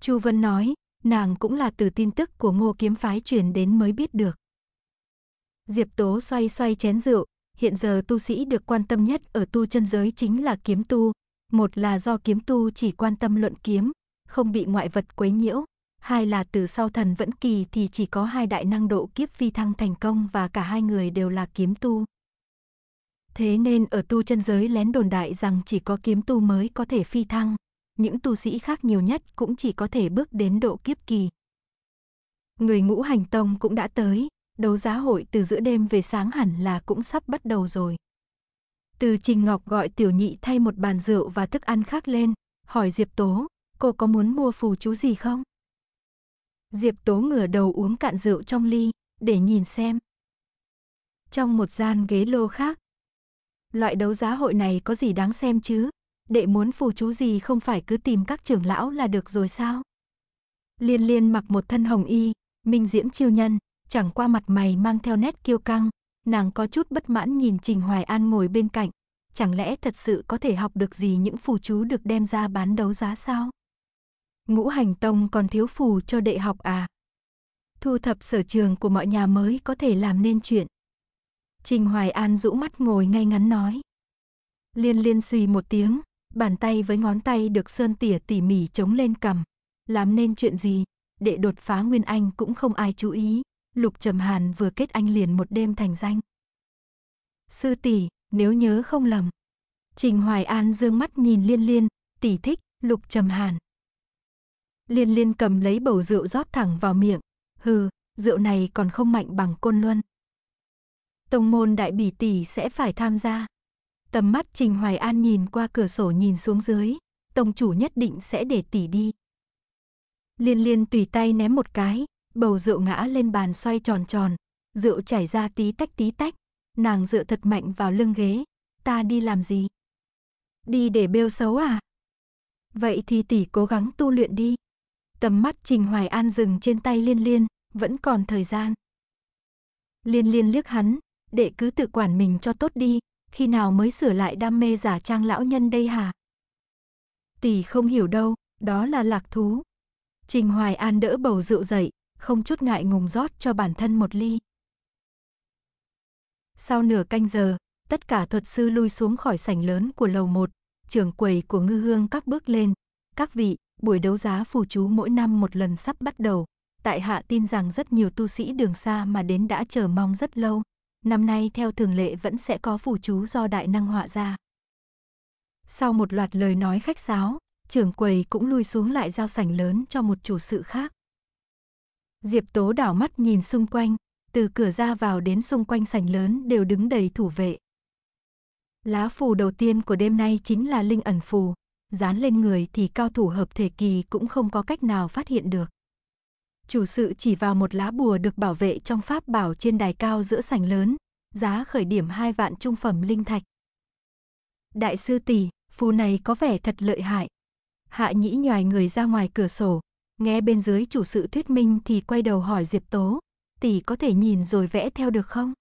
Chu Vân nói, nàng cũng là từ tin tức của ngô kiếm phái truyền đến mới biết được. Diệp Tố xoay xoay chén rượu, hiện giờ tu sĩ được quan tâm nhất ở tu chân giới chính là kiếm tu. Một là do kiếm tu chỉ quan tâm luận kiếm, không bị ngoại vật quấy nhiễu. Hai là từ sau thần vẫn kỳ thì chỉ có hai đại năng độ kiếp phi thăng thành công và cả hai người đều là kiếm tu. Thế nên ở tu chân giới lén đồn đại rằng chỉ có kiếm tu mới có thể phi thăng, những tu sĩ khác nhiều nhất cũng chỉ có thể bước đến độ kiếp kỳ. Người ngũ hành tông cũng đã tới, đấu giá hội từ giữa đêm về sáng hẳn là cũng sắp bắt đầu rồi. Từ Trình Ngọc gọi tiểu nhị thay một bàn rượu và thức ăn khác lên, hỏi Diệp Tố, cô có muốn mua phù chú gì không? Diệp Tố ngửa đầu uống cạn rượu trong ly, để nhìn xem. Trong một gian ghế lô khác, loại đấu giá hội này có gì đáng xem chứ? đệ muốn phù chú gì không phải cứ tìm các trưởng lão là được rồi sao? Liên liên mặc một thân hồng y, minh diễm chiêu nhân, chẳng qua mặt mày mang theo nét kiêu căng, nàng có chút bất mãn nhìn Trình Hoài An ngồi bên cạnh, chẳng lẽ thật sự có thể học được gì những phù chú được đem ra bán đấu giá sao? Ngũ hành tông còn thiếu phù cho đệ học à? Thu thập sở trường của mọi nhà mới có thể làm nên chuyện. Trình Hoài An rũ mắt ngồi ngay ngắn nói. Liên liên suy một tiếng, Bàn tay với ngón tay được sơn tỉa tỉ mỉ chống lên cầm. Làm nên chuyện gì, để đột phá Nguyên Anh cũng không ai chú ý. Lục Trầm Hàn vừa kết anh liền một đêm thành danh. Sư tỷ, nếu nhớ không lầm. Trình Hoài An dương mắt nhìn Liên Liên, tỷ thích, Lục Trầm Hàn. Liên Liên cầm lấy bầu rượu rót thẳng vào miệng. Hừ, rượu này còn không mạnh bằng côn luân. Tông môn đại bỉ tỷ sẽ phải tham gia. Tầm mắt Trình Hoài An nhìn qua cửa sổ nhìn xuống dưới, tông chủ nhất định sẽ để tỷ đi. Liên liên tùy tay ném một cái, bầu rượu ngã lên bàn xoay tròn tròn, rượu chảy ra tí tách tí tách, nàng dựa thật mạnh vào lưng ghế, ta đi làm gì? Đi để bêu xấu à? Vậy thì tỷ cố gắng tu luyện đi. Tầm mắt Trình Hoài An dừng trên tay liên liên, vẫn còn thời gian. Liên liên liếc hắn, để cứ tự quản mình cho tốt đi, khi nào mới sửa lại đam mê giả trang lão nhân đây hả? Tỷ không hiểu đâu, đó là lạc thú. Trình Hoài An đỡ bầu rượu dậy, không chút ngại ngùng rót cho bản thân một ly. Sau nửa canh giờ, tất cả thuật sư lui xuống khỏi sảnh lớn của lầu 1, trưởng quầy của ngư hương các bước lên. Các vị, buổi đấu giá phù chú mỗi năm một lần sắp bắt đầu. Tại hạ tin rằng rất nhiều tu sĩ đường xa mà đến đã chờ mong rất lâu năm nay theo thường lệ vẫn sẽ có phù chú do đại năng họa ra. Sau một loạt lời nói khách sáo, trưởng quầy cũng lui xuống lại giao sảnh lớn cho một chủ sự khác. Diệp Tố đảo mắt nhìn xung quanh, từ cửa ra vào đến xung quanh sảnh lớn đều đứng đầy thủ vệ. Lá phù đầu tiên của đêm nay chính là linh ẩn phù, dán lên người thì cao thủ hợp thể kỳ cũng không có cách nào phát hiện được chủ sự chỉ vào một lá bùa được bảo vệ trong pháp bảo trên đài cao giữa sảnh lớn, giá khởi điểm hai vạn trung phẩm linh thạch. Đại sư tỷ, phù này có vẻ thật lợi hại. Hạ nhĩ nhòi người ra ngoài cửa sổ, nghe bên dưới chủ sự thuyết minh thì quay đầu hỏi Diệp Tố, tỷ có thể nhìn rồi vẽ theo được không?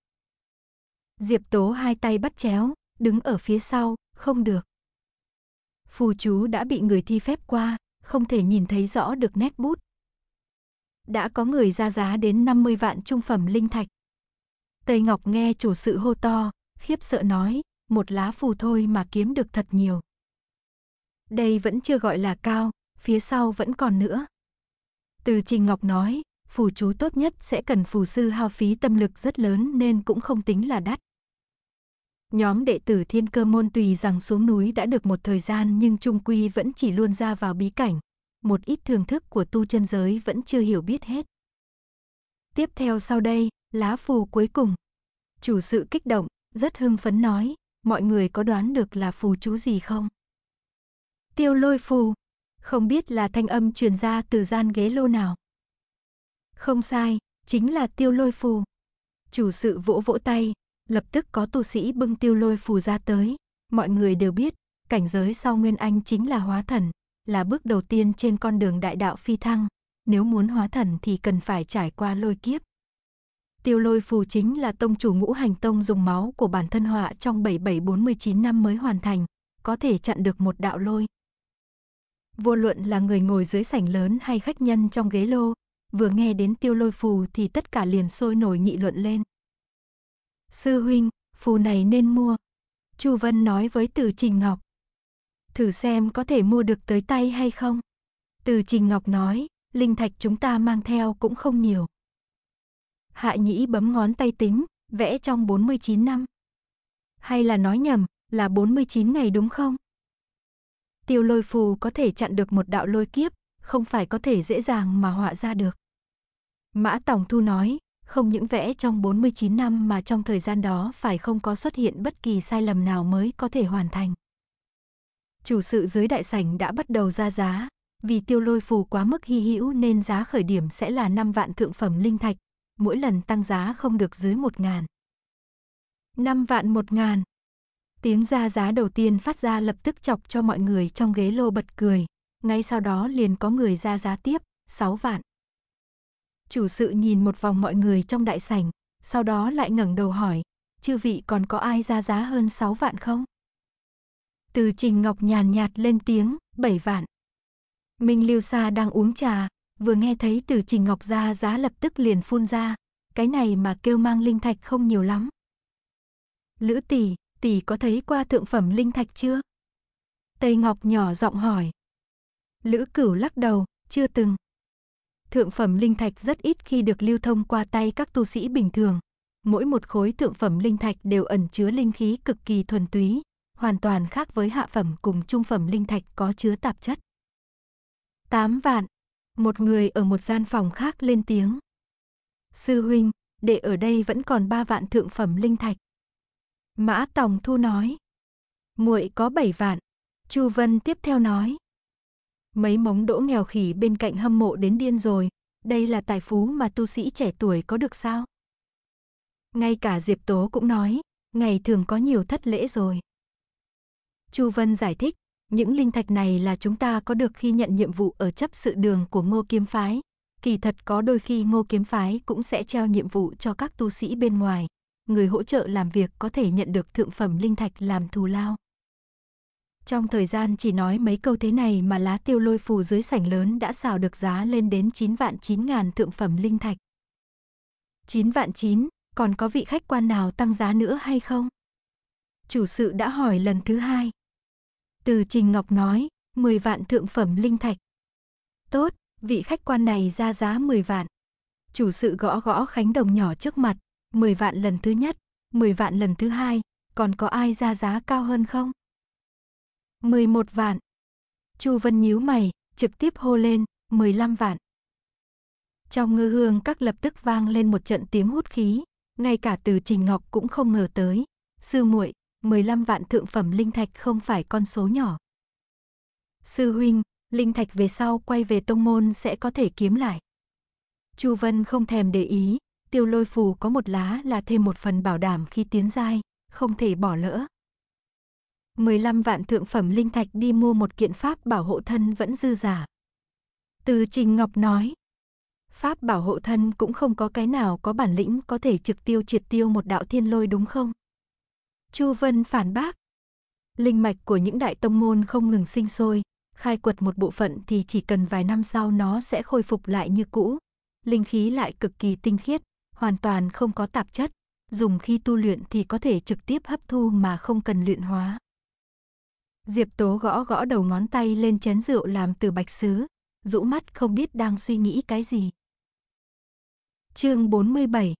Diệp Tố hai tay bắt chéo, đứng ở phía sau, không được. Phù chú đã bị người thi phép qua, không thể nhìn thấy rõ được nét bút, đã có người ra giá đến 50 vạn trung phẩm linh thạch. Tây Ngọc nghe chủ sự hô to, khiếp sợ nói, một lá phù thôi mà kiếm được thật nhiều. Đây vẫn chưa gọi là cao, phía sau vẫn còn nữa. Từ Trình Ngọc nói, phù chú tốt nhất sẽ cần phù sư hao phí tâm lực rất lớn nên cũng không tính là đắt. Nhóm đệ tử thiên cơ môn tùy rằng xuống núi đã được một thời gian nhưng trung quy vẫn chỉ luôn ra vào bí cảnh, một ít thưởng thức của tu chân giới vẫn chưa hiểu biết hết. Tiếp theo sau đây, lá phù cuối cùng. Chủ sự kích động, rất hưng phấn nói, mọi người có đoán được là phù chú gì không? Tiêu lôi phù, không biết là thanh âm truyền ra từ gian ghế lô nào. Không sai, chính là tiêu lôi phù. Chủ sự vỗ vỗ tay, lập tức có tu sĩ bưng tiêu lôi phù ra tới. Mọi người đều biết, cảnh giới sau Nguyên Anh chính là hóa thần, là bước đầu tiên trên con đường đại đạo phi thăng, nếu muốn hóa thần thì cần phải trải qua lôi kiếp. Tiêu lôi phù chính là tông chủ ngũ hành tông dùng máu của bản thân họa trong 7749 năm mới hoàn thành, có thể chặn được một đạo lôi. Vô luận là người ngồi dưới sảnh lớn hay khách nhân trong ghế lô, vừa nghe đến tiêu lôi phù thì tất cả liền sôi nổi nghị luận lên. Sư huynh, phù này nên mua. Chu Vân nói với Từ Trình Ngọc thử xem có thể mua được tới tay hay không. Từ Trình Ngọc nói, linh thạch chúng ta mang theo cũng không nhiều. Hạ Nhĩ bấm ngón tay tính, vẽ trong 49 năm. Hay là nói nhầm, là 49 ngày đúng không? Tiêu lôi phù có thể chặn được một đạo lôi kiếp, không phải có thể dễ dàng mà họa ra được. Mã Tổng Thu nói, không những vẽ trong 49 năm mà trong thời gian đó phải không có xuất hiện bất kỳ sai lầm nào mới có thể hoàn thành chủ sự dưới đại sảnh đã bắt đầu ra giá, vì tiêu lôi phù quá mức hy hữu nên giá khởi điểm sẽ là 5 vạn thượng phẩm linh thạch, mỗi lần tăng giá không được dưới 1 ngàn. 5 vạn 1 ngàn. Tiếng ra giá đầu tiên phát ra lập tức chọc cho mọi người trong ghế lô bật cười, ngay sau đó liền có người ra giá tiếp, 6 vạn. Chủ sự nhìn một vòng mọi người trong đại sảnh, sau đó lại ngẩng đầu hỏi, chư vị còn có ai ra giá hơn 6 vạn không? Từ Trình Ngọc nhàn nhạt, lên tiếng, bảy vạn. Minh Lưu Sa đang uống trà, vừa nghe thấy từ Trình Ngọc ra giá lập tức liền phun ra, cái này mà kêu mang linh thạch không nhiều lắm. Lữ tỷ, tỷ có thấy qua thượng phẩm linh thạch chưa? Tây Ngọc nhỏ giọng hỏi. Lữ Cửu lắc đầu, chưa từng. Thượng phẩm linh thạch rất ít khi được lưu thông qua tay các tu sĩ bình thường. Mỗi một khối thượng phẩm linh thạch đều ẩn chứa linh khí cực kỳ thuần túy, hoàn toàn khác với hạ phẩm cùng trung phẩm linh thạch có chứa tạp chất. 8 vạn. Một người ở một gian phòng khác lên tiếng. Sư huynh, để ở đây vẫn còn 3 vạn thượng phẩm linh thạch. Mã Tòng Thu nói. Muội có 7 vạn. Chu Vân tiếp theo nói. Mấy mống đỗ nghèo khỉ bên cạnh hâm mộ đến điên rồi. Đây là tài phú mà tu sĩ trẻ tuổi có được sao? Ngay cả Diệp Tố cũng nói, ngày thường có nhiều thất lễ rồi. Chu Vân giải thích, những linh thạch này là chúng ta có được khi nhận nhiệm vụ ở chấp sự đường của Ngô Kiếm Phái. Kỳ thật có đôi khi Ngô Kiếm Phái cũng sẽ treo nhiệm vụ cho các tu sĩ bên ngoài. Người hỗ trợ làm việc có thể nhận được thượng phẩm linh thạch làm thù lao. Trong thời gian chỉ nói mấy câu thế này mà lá tiêu lôi phù dưới sảnh lớn đã xào được giá lên đến 9 vạn 9 ngàn thượng phẩm linh thạch. 9 vạn 9, còn có vị khách quan nào tăng giá nữa hay không? Chủ sự đã hỏi lần thứ hai. Từ Trình Ngọc nói, 10 vạn thượng phẩm linh thạch. Tốt, vị khách quan này ra giá 10 vạn. Chủ sự gõ gõ khánh đồng nhỏ trước mặt, 10 vạn lần thứ nhất, 10 vạn lần thứ hai, còn có ai ra giá cao hơn không? 11 vạn. Chu Vân nhíu mày, trực tiếp hô lên, 15 vạn. Trong ngư hương các lập tức vang lên một trận tiếng hút khí, ngay cả từ Trình Ngọc cũng không ngờ tới. Sư muội, 15 vạn thượng phẩm linh thạch không phải con số nhỏ. Sư huynh, linh thạch về sau quay về tông môn sẽ có thể kiếm lại. Chu Vân không thèm để ý, tiêu lôi phù có một lá là thêm một phần bảo đảm khi tiến giai, không thể bỏ lỡ. 15 vạn thượng phẩm linh thạch đi mua một kiện pháp bảo hộ thân vẫn dư giả. Từ Trình Ngọc nói, pháp bảo hộ thân cũng không có cái nào có bản lĩnh có thể trực tiêu triệt tiêu một đạo thiên lôi đúng không? Chu Vân phản bác. Linh mạch của những đại tông môn không ngừng sinh sôi, khai quật một bộ phận thì chỉ cần vài năm sau nó sẽ khôi phục lại như cũ. Linh khí lại cực kỳ tinh khiết, hoàn toàn không có tạp chất, dùng khi tu luyện thì có thể trực tiếp hấp thu mà không cần luyện hóa. Diệp Tố gõ gõ đầu ngón tay lên chén rượu làm từ bạch sứ, rũ mắt không biết đang suy nghĩ cái gì. Chương 47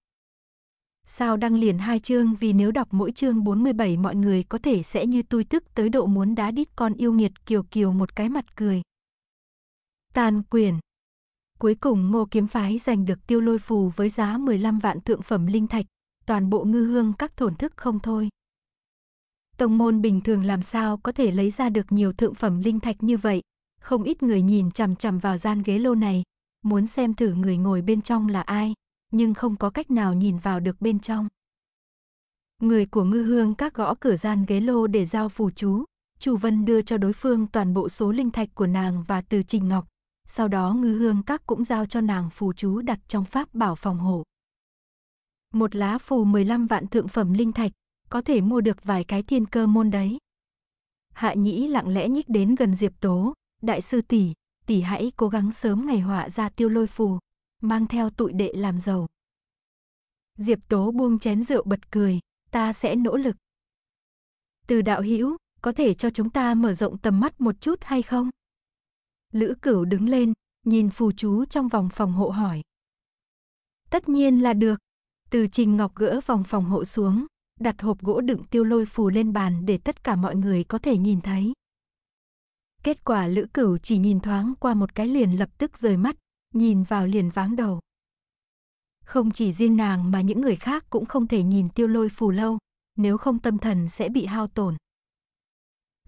Sao đăng liền hai chương vì nếu đọc mỗi chương 47 mọi người có thể sẽ như tôi tức tới độ muốn đá đít con yêu nghiệt kiều kiều một cái mặt cười. Tàn quyền Cuối cùng ngô kiếm phái giành được tiêu lôi phù với giá 15 vạn thượng phẩm linh thạch, toàn bộ ngư hương các thổn thức không thôi. Tông môn bình thường làm sao có thể lấy ra được nhiều thượng phẩm linh thạch như vậy, không ít người nhìn chằm chằm vào gian ghế lô này, muốn xem thử người ngồi bên trong là ai nhưng không có cách nào nhìn vào được bên trong. Người của ngư hương các gõ cửa gian ghế lô để giao phù chú, Chu Vân đưa cho đối phương toàn bộ số linh thạch của nàng và từ Trình Ngọc, sau đó ngư hương các cũng giao cho nàng phù chú đặt trong pháp bảo phòng hộ. Một lá phù 15 vạn thượng phẩm linh thạch, có thể mua được vài cái thiên cơ môn đấy. Hạ Nhĩ lặng lẽ nhích đến gần Diệp Tố, đại sư tỷ, tỷ hãy cố gắng sớm ngày họa ra tiêu lôi phù mang theo tụi đệ làm giàu. Diệp Tố buông chén rượu bật cười, ta sẽ nỗ lực. Từ đạo hữu có thể cho chúng ta mở rộng tầm mắt một chút hay không? Lữ cửu đứng lên, nhìn phù chú trong vòng phòng hộ hỏi. Tất nhiên là được. Từ trình ngọc gỡ vòng phòng hộ xuống, đặt hộp gỗ đựng tiêu lôi phù lên bàn để tất cả mọi người có thể nhìn thấy. Kết quả lữ cửu chỉ nhìn thoáng qua một cái liền lập tức rời mắt, nhìn vào liền váng đầu. Không chỉ riêng nàng mà những người khác cũng không thể nhìn tiêu lôi phù lâu, nếu không tâm thần sẽ bị hao tổn.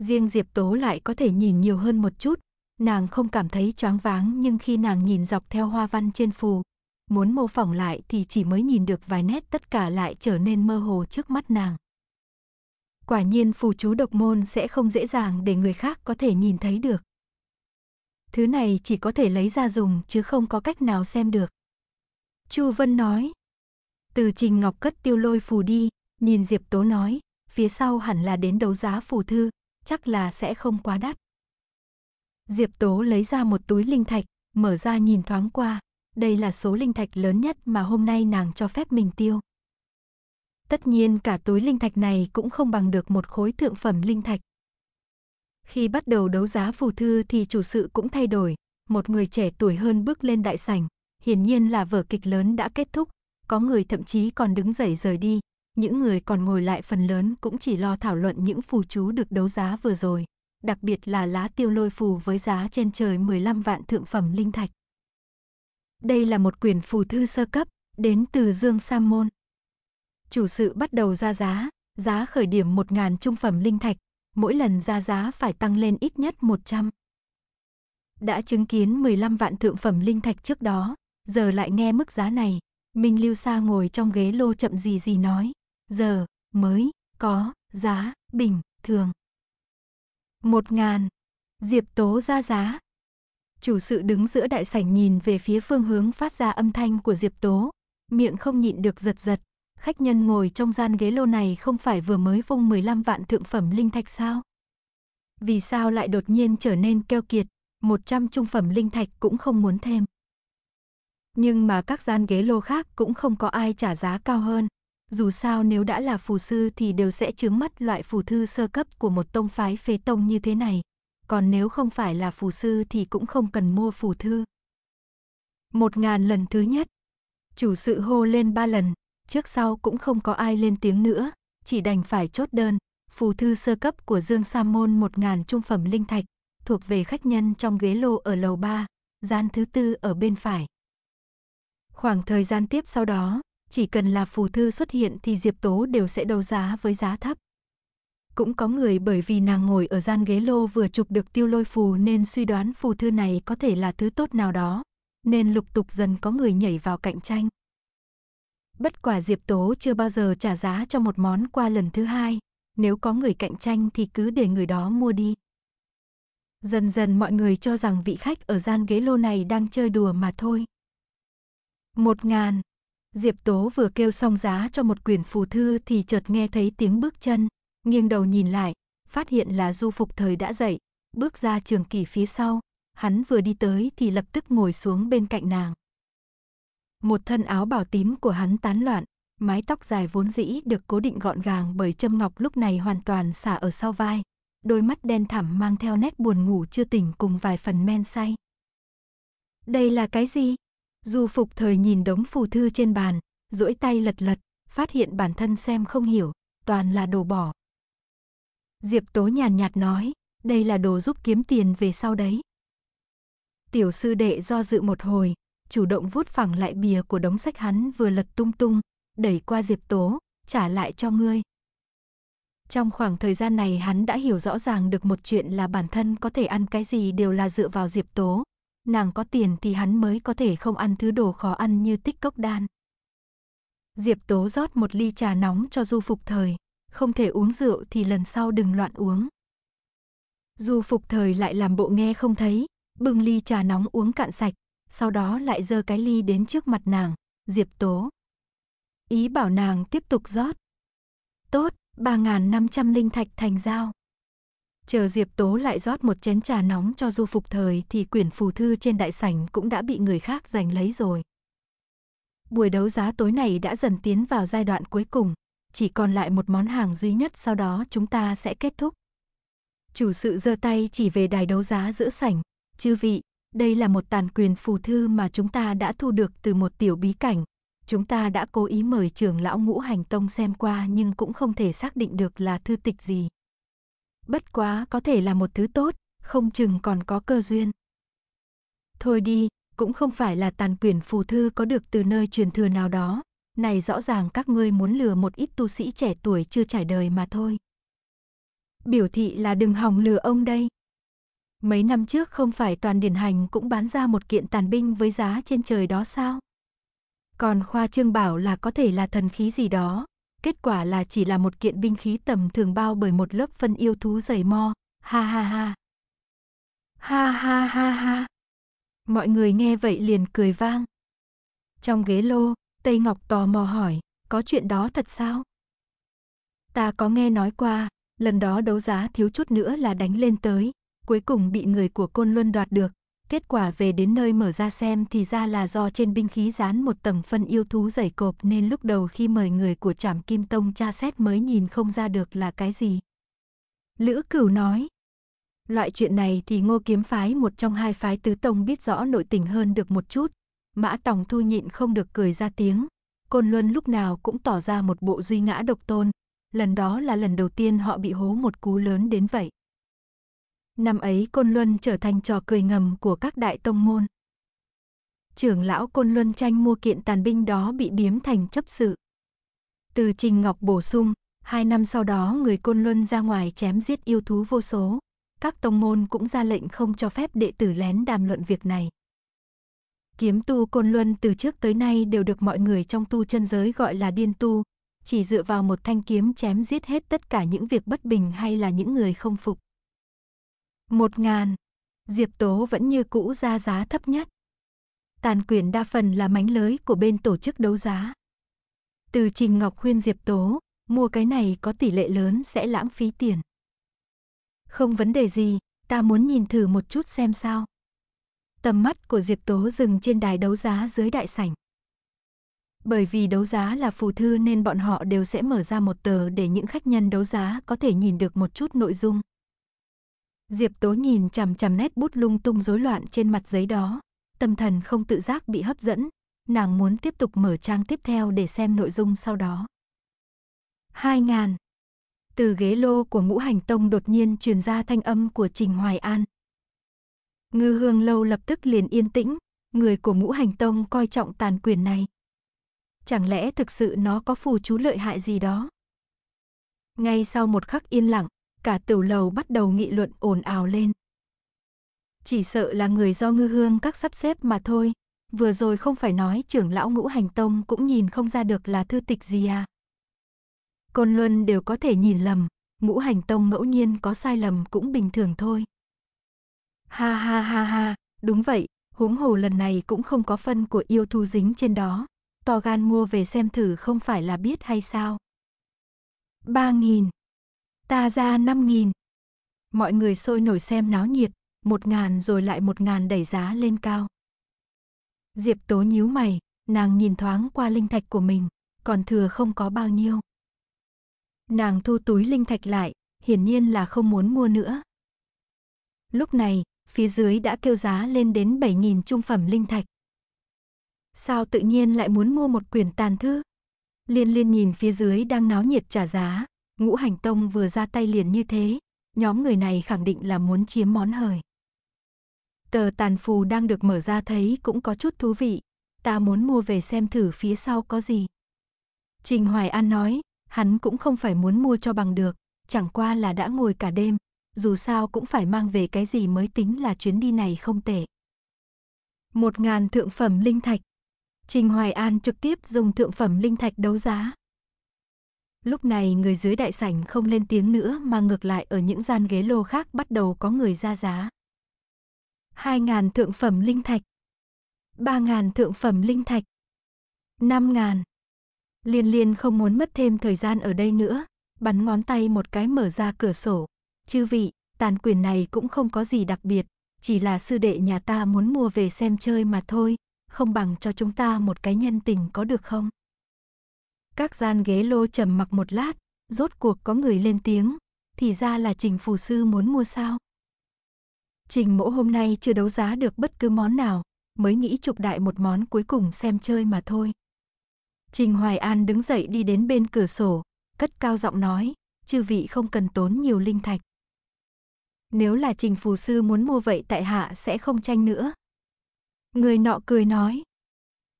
Riêng Diệp Tố lại có thể nhìn nhiều hơn một chút, nàng không cảm thấy choáng váng nhưng khi nàng nhìn dọc theo hoa văn trên phù, muốn mô phỏng lại thì chỉ mới nhìn được vài nét tất cả lại trở nên mơ hồ trước mắt nàng. Quả nhiên phù chú độc môn sẽ không dễ dàng để người khác có thể nhìn thấy được thứ này chỉ có thể lấy ra dùng chứ không có cách nào xem được. Chu Vân nói. Từ Trình Ngọc cất tiêu lôi phù đi, nhìn Diệp Tố nói, phía sau hẳn là đến đấu giá phù thư, chắc là sẽ không quá đắt. Diệp Tố lấy ra một túi linh thạch, mở ra nhìn thoáng qua, đây là số linh thạch lớn nhất mà hôm nay nàng cho phép mình tiêu. Tất nhiên cả túi linh thạch này cũng không bằng được một khối thượng phẩm linh thạch, khi bắt đầu đấu giá phù thư thì chủ sự cũng thay đổi, một người trẻ tuổi hơn bước lên đại sảnh, hiển nhiên là vở kịch lớn đã kết thúc, có người thậm chí còn đứng dậy rời đi, những người còn ngồi lại phần lớn cũng chỉ lo thảo luận những phù chú được đấu giá vừa rồi, đặc biệt là lá tiêu lôi phù với giá trên trời 15 vạn thượng phẩm linh thạch. Đây là một quyển phù thư sơ cấp, đến từ Dương Sam Môn. Chủ sự bắt đầu ra giá, giá khởi điểm 1.000 trung phẩm linh thạch, mỗi lần ra giá phải tăng lên ít nhất 100. Đã chứng kiến 15 vạn thượng phẩm linh thạch trước đó, giờ lại nghe mức giá này, Minh Lưu Sa ngồi trong ghế lô chậm gì gì nói, giờ mới có giá bình thường. Một ngàn, Diệp Tố ra giá. Chủ sự đứng giữa đại sảnh nhìn về phía phương hướng phát ra âm thanh của Diệp Tố, miệng không nhịn được giật giật, khách nhân ngồi trong gian ghế lô này không phải vừa mới vung 15 vạn thượng phẩm linh thạch sao? Vì sao lại đột nhiên trở nên keo kiệt, 100 trung phẩm linh thạch cũng không muốn thêm. Nhưng mà các gian ghế lô khác cũng không có ai trả giá cao hơn. Dù sao nếu đã là phù sư thì đều sẽ chướng mắt loại phù thư sơ cấp của một tông phái phế tông như thế này. Còn nếu không phải là phù sư thì cũng không cần mua phù thư. Một ngàn lần thứ nhất. Chủ sự hô lên ba lần, trước sau cũng không có ai lên tiếng nữa, chỉ đành phải chốt đơn, phù thư sơ cấp của Dương Sam Môn 1000 trung phẩm linh thạch, thuộc về khách nhân trong ghế lô ở lầu 3, gian thứ tư ở bên phải. Khoảng thời gian tiếp sau đó, chỉ cần là phù thư xuất hiện thì Diệp Tố đều sẽ đấu giá với giá thấp. Cũng có người bởi vì nàng ngồi ở gian ghế lô vừa chụp được tiêu lôi phù nên suy đoán phù thư này có thể là thứ tốt nào đó, nên lục tục dần có người nhảy vào cạnh tranh. Bất quả Diệp Tố chưa bao giờ trả giá cho một món qua lần thứ hai, nếu có người cạnh tranh thì cứ để người đó mua đi. Dần dần mọi người cho rằng vị khách ở gian ghế lô này đang chơi đùa mà thôi. Một ngàn. Diệp Tố vừa kêu xong giá cho một quyển phù thư thì chợt nghe thấy tiếng bước chân, nghiêng đầu nhìn lại, phát hiện là du phục thời đã dậy, bước ra trường kỳ phía sau, hắn vừa đi tới thì lập tức ngồi xuống bên cạnh nàng. Một thân áo bảo tím của hắn tán loạn, mái tóc dài vốn dĩ được cố định gọn gàng bởi châm ngọc lúc này hoàn toàn xả ở sau vai. Đôi mắt đen thẳm mang theo nét buồn ngủ chưa tỉnh cùng vài phần men say. Đây là cái gì? Du phục thời nhìn đống phù thư trên bàn, duỗi tay lật lật, phát hiện bản thân xem không hiểu, toàn là đồ bỏ. Diệp Tố nhàn nhạt nói, đây là đồ giúp kiếm tiền về sau đấy. Tiểu sư đệ do dự một hồi, chủ động vuốt phẳng lại bìa của đống sách hắn vừa lật tung tung, đẩy qua Diệp Tố, trả lại cho ngươi. Trong khoảng thời gian này hắn đã hiểu rõ ràng được một chuyện là bản thân có thể ăn cái gì đều là dựa vào Diệp Tố. Nàng có tiền thì hắn mới có thể không ăn thứ đồ khó ăn như tích cốc đan. Diệp Tố rót một ly trà nóng cho Du Phục Thời, không thể uống rượu thì lần sau đừng loạn uống. Du Phục Thời lại làm bộ nghe không thấy, bưng ly trà nóng uống cạn sạch, sau đó lại giơ cái ly đến trước mặt nàng, Diệp Tố. Ý bảo nàng tiếp tục rót. Tốt, 3.500 linh thạch thành giao. Chờ Diệp Tố lại rót một chén trà nóng cho du phục thời thì quyển phù thư trên đại sảnh cũng đã bị người khác giành lấy rồi. Buổi đấu giá tối này đã dần tiến vào giai đoạn cuối cùng, chỉ còn lại một món hàng duy nhất sau đó chúng ta sẽ kết thúc. Chủ sự giơ tay chỉ về đài đấu giá giữa sảnh, chư vị, đây là một tàn quyền phù thư mà chúng ta đã thu được từ một tiểu bí cảnh. Chúng ta đã cố ý mời trưởng lão ngũ hành tông xem qua nhưng cũng không thể xác định được là thư tịch gì. Bất quá có thể là một thứ tốt, không chừng còn có cơ duyên. Thôi đi, cũng không phải là tàn quyền phù thư có được từ nơi truyền thừa nào đó. Này rõ ràng các ngươi muốn lừa một ít tu sĩ trẻ tuổi chưa trải đời mà thôi. Biểu thị là đừng hòng lừa ông đây. Mấy năm trước không phải toàn điển hành cũng bán ra một kiện tàn binh với giá trên trời đó sao? Còn khoa trương bảo là có thể là thần khí gì đó, kết quả là chỉ là một kiện binh khí tầm thường bao bởi một lớp phân yêu thú dày mo, ha ha ha. Ha ha ha ha. Mọi người nghe vậy liền cười vang. Trong ghế lô, Tây Ngọc tò mò hỏi, có chuyện đó thật sao? Ta có nghe nói qua, lần đó đấu giá thiếu chút nữa là đánh lên tới, cuối cùng bị người của Côn Luân đoạt được. Kết quả về đến nơi mở ra xem thì ra là do trên binh khí dán một tầng phân yêu thú dày cộp nên lúc đầu khi mời người của trảm kim tông tra xét mới nhìn không ra được là cái gì. Lữ cửu nói, loại chuyện này thì ngô kiếm phái một trong hai phái tứ tông biết rõ nội tình hơn được một chút. Mã Tòng Thu nhịn không được cười ra tiếng, Côn Luân lúc nào cũng tỏ ra một bộ duy ngã độc tôn, lần đó là lần đầu tiên họ bị hố một cú lớn đến vậy. Năm ấy Côn Luân trở thành trò cười ngầm của các đại tông môn. Trưởng lão Côn Luân tranh mua kiện tàn binh đó bị biếm thành chấp sự. Từ Trình Ngọc bổ sung, hai năm sau đó người Côn Luân ra ngoài chém giết yêu thú vô số. Các tông môn cũng ra lệnh không cho phép đệ tử lén đàm luận việc này. Kiếm tu Côn Luân từ trước tới nay đều được mọi người trong tu chân giới gọi là điên tu, chỉ dựa vào một thanh kiếm chém giết hết tất cả những việc bất bình hay là những người không phục. Một ngàn. Diệp Tố vẫn như cũ ra giá thấp nhất. Tàn quyền đa phần là mánh lới của bên tổ chức đấu giá. Từ Trình Ngọc khuyên Diệp Tố, mua cái này có tỷ lệ lớn sẽ lãng phí tiền. Không vấn đề gì, ta muốn nhìn thử một chút xem sao. Tầm mắt của Diệp Tố dừng trên đài đấu giá dưới đại sảnh. Bởi vì đấu giá là phù thư nên bọn họ đều sẽ mở ra một tờ để những khách nhân đấu giá có thể nhìn được một chút nội dung, Diệp Tố nhìn chằm chằm nét bút lung tung rối loạn trên mặt giấy đó, tâm thần không tự giác bị hấp dẫn, nàng muốn tiếp tục mở trang tiếp theo để xem nội dung sau đó. 2000 Từ ghế lô của Ngũ Hành Tông đột nhiên truyền ra thanh âm của Trình Hoài An. Ngư Hương lâu lập tức liền yên tĩnh, người của Ngũ Hành Tông coi trọng tàn quyền này. Chẳng lẽ thực sự nó có phù chú lợi hại gì đó? Ngay sau một khắc yên lặng, cả tiểu lầu bắt đầu nghị luận ồn ào lên. Chỉ sợ là người do ngư hương các sắp xếp mà thôi, vừa rồi không phải nói trưởng lão ngũ hành tông cũng nhìn không ra được là thư tịch gì à. Côn Luân đều có thể nhìn lầm, ngũ hành tông ngẫu nhiên có sai lầm cũng bình thường thôi. Ha ha ha ha, đúng vậy, huống hồ lần này cũng không có phân của yêu thu dính trên đó. To gan mua về xem thử không phải là biết hay sao. Ba nghìn, Ta ra 5.000. Mọi người sôi nổi xem náo nhiệt, 1.000 rồi lại 1.000 đẩy giá lên cao. Diệp Tố nhíu mày, nàng nhìn thoáng qua linh thạch của mình, còn thừa không có bao nhiêu. Nàng thu túi linh thạch lại, hiển nhiên là không muốn mua nữa. Lúc này, phía dưới đã kêu giá lên đến 7.000 trung phẩm linh thạch. Sao tự nhiên lại muốn mua một quyển tàn thư? Liên liên nhìn phía dưới đang náo nhiệt trả giá, Ngũ hành tông vừa ra tay liền như thế, nhóm người này khẳng định là muốn chiếm món hời. Tờ tàn phù đang được mở ra thấy cũng có chút thú vị, ta muốn mua về xem thử phía sau có gì. Trình Hoài An nói, hắn cũng không phải muốn mua cho bằng được, chẳng qua là đã ngồi cả đêm, dù sao cũng phải mang về cái gì mới tính là chuyến đi này không tệ. Một ngàn thượng phẩm linh thạch. Trình Hoài An trực tiếp dùng thượng phẩm linh thạch đấu giá. Lúc này người dưới đại sảnh không lên tiếng nữa mà ngược lại ở những gian ghế lô khác bắt đầu có người ra giá. 2.000 thượng phẩm linh thạch. 3.000 thượng phẩm linh thạch. 5.000. Liên liên không muốn mất thêm thời gian ở đây nữa, bắn ngón tay một cái mở ra cửa sổ. Chư vị, tàn quyền này cũng không có gì đặc biệt, chỉ là sư đệ nhà ta muốn mua về xem chơi mà thôi, không bằng cho chúng ta một cái nhân tình có được không? Các gian ghế lô trầm mặc một lát, rốt cuộc có người lên tiếng, thì ra là Trình Phù Sư muốn mua sao. Trình mỗ hôm nay chưa đấu giá được bất cứ món nào, mới nghĩ chụp đại một món cuối cùng xem chơi mà thôi. Trình Hoài An đứng dậy đi đến bên cửa sổ, cất cao giọng nói, chư vị không cần tốn nhiều linh thạch. Nếu là Trình Phù Sư muốn mua vậy tại hạ sẽ không tranh nữa. Người nọ cười nói.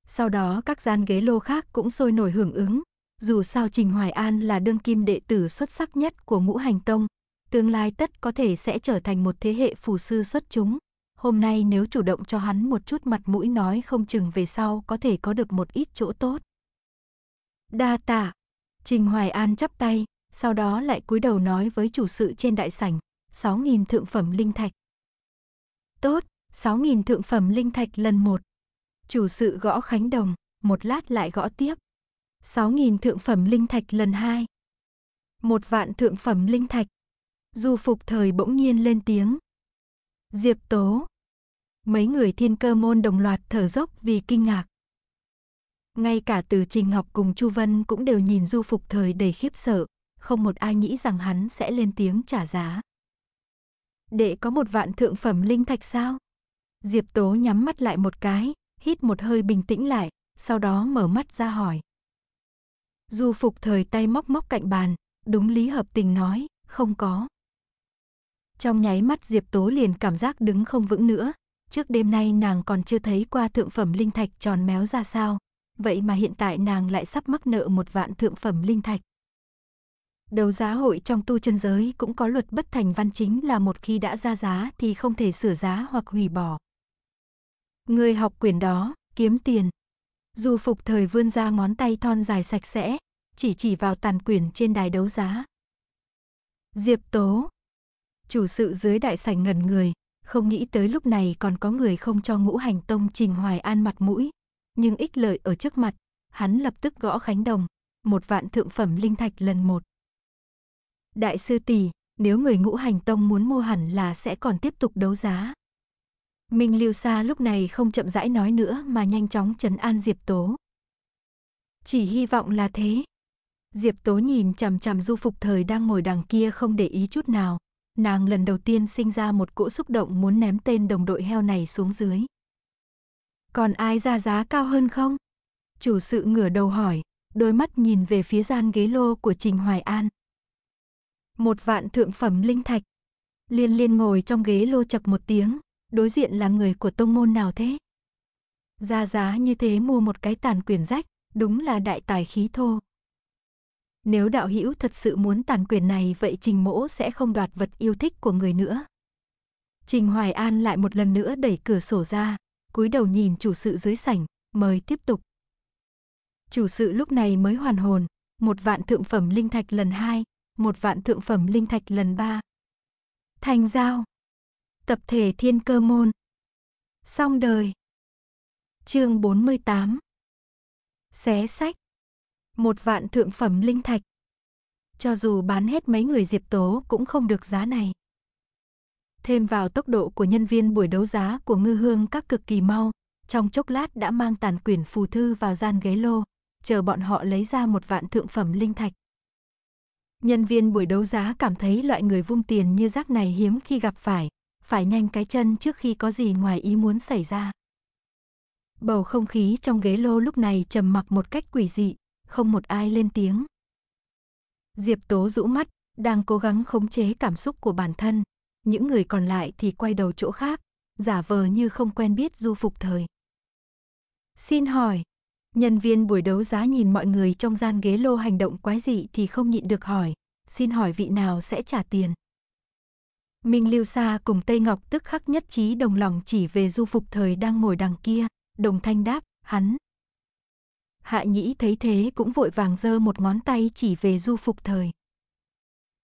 Sau đó các gian ghế lô khác cũng sôi nổi hưởng ứng, dù sao Trình Hoài An là đương kim đệ tử xuất sắc nhất của ngũ hành tông, tương lai tất có thể sẽ trở thành một thế hệ phù sư xuất chúng. Hôm nay nếu chủ động cho hắn một chút mặt mũi nói không chừng về sau có thể có được một ít chỗ tốt. Đa tạ. Trình Hoài An chắp tay, sau đó lại cúi đầu nói với chủ sự trên đại sảnh, 6.000 thượng phẩm linh thạch. Tốt, 6.000 thượng phẩm linh thạch lần một. Chủ sự gõ khánh đồng, một lát lại gõ tiếp. 6.000 thượng phẩm linh thạch lần 2. Một vạn thượng phẩm linh thạch. Du phục thời bỗng nhiên lên tiếng. Diệp Tố. Mấy người thiên cơ môn đồng loạt thở dốc vì kinh ngạc. Ngay cả từ Trình Ngọc cùng Chu Vân cũng đều nhìn du phục thời đầy khiếp sợ, không một ai nghĩ rằng hắn sẽ lên tiếng trả giá. Đệ có một vạn thượng phẩm linh thạch sao? Diệp Tố nhắm mắt lại một cái, hít một hơi bình tĩnh lại, sau đó mở mắt ra hỏi. Du phục thời tay móc móc cạnh bàn, đúng lý hợp tình nói, không có. Trong nháy mắt Diệp Tố liền cảm giác đứng không vững nữa, trước đêm nay nàng còn chưa thấy qua thượng phẩm linh thạch tròn méo ra sao, vậy mà hiện tại nàng lại sắp mắc nợ một vạn thượng phẩm linh thạch. Đấu giá hội trong tu chân giới cũng có luật bất thành văn chính là một khi đã ra giá thì không thể sửa giá hoặc hủy bỏ. Người học quyền đó, kiếm tiền, Du phục thời vươn ra ngón tay thon dài sạch sẽ, chỉ chỉ vào tàn quyển trên đài đấu giá. Diệp Tố. Chủ sự dưới đại sảnh ngẩn người, không nghĩ tới lúc này còn có người không cho ngũ hành tông Trình Hoài An mặt mũi. Nhưng ích lợi ở trước mặt, hắn lập tức gõ khánh đồng, một vạn thượng phẩm linh thạch lần một. Đại sư tỷ, nếu người ngũ hành tông muốn mua hẳn là sẽ còn tiếp tục đấu giá. Minh Lưu Sa lúc này không chậm rãi nói nữa mà nhanh chóng trấn an Diệp Tố. Chỉ hy vọng là thế. Diệp Tố nhìn chằm chằm Du Phục Thời đang ngồi đằng kia không để ý chút nào. Nàng lần đầu tiên sinh ra một cỗ xúc động muốn ném tên đồng đội heo này xuống dưới. Còn ai ra giá cao hơn không? Chủ sự ngửa đầu hỏi, đôi mắt nhìn về phía gian ghế lô của Trình Hoài An. Một vạn thượng phẩm linh thạch. Liên liên ngồi trong ghế lô chập một tiếng, đối diện là người của tông môn nào thế? giá giá như thế mua một cái tàn quyền rách, đúng là đại tài khí thô. Nếu đạo hữu thật sự muốn tàn quyền này vậy trình mỗ sẽ không đoạt vật yêu thích của người nữa. Trình Hoài An lại một lần nữa đẩy cửa sổ ra, cúi đầu nhìn chủ sự dưới sảnh, mời tiếp tục. Chủ sự lúc này mới hoàn hồn, một vạn thượng phẩm linh thạch lần hai, một vạn thượng phẩm linh thạch lần ba. Thành giao, Tập thể Thiên Cơ Môn Xong đời Chương 48 Xé sách Một vạn thượng phẩm linh thạch Cho dù bán hết mấy người diệp tố cũng không được giá này Thêm vào tốc độ của nhân viên buổi đấu giá của ngư hương các cực kỳ mau Trong chốc lát đã mang tàn quyển phù thư vào gian ghế lô Chờ bọn họ lấy ra một vạn thượng phẩm linh thạch Nhân viên buổi đấu giá cảm thấy loại người vung tiền như rác này hiếm khi gặp phải, phải nhanh cái chân trước khi có gì ngoài ý muốn xảy ra. Bầu không khí trong ghế lô lúc này trầm mặc một cách quỷ dị, không một ai lên tiếng. Diệp Tố rũ mắt, đang cố gắng khống chế cảm xúc của bản thân, những người còn lại thì quay đầu chỗ khác, giả vờ như không quen biết du phục thời. Xin hỏi, nhân viên buổi đấu giá nhìn mọi người trong gian ghế lô hành động quái dị thì không nhịn được hỏi, xin hỏi vị nào sẽ trả tiền? Minh Lưu Sa cùng Tây Ngọc tức khắc nhất trí đồng lòng chỉ về du phục thời đang ngồi đằng kia, đồng thanh đáp, hắn. Hạ nhĩ thấy thế cũng vội vàng giơ một ngón tay chỉ về du phục thời.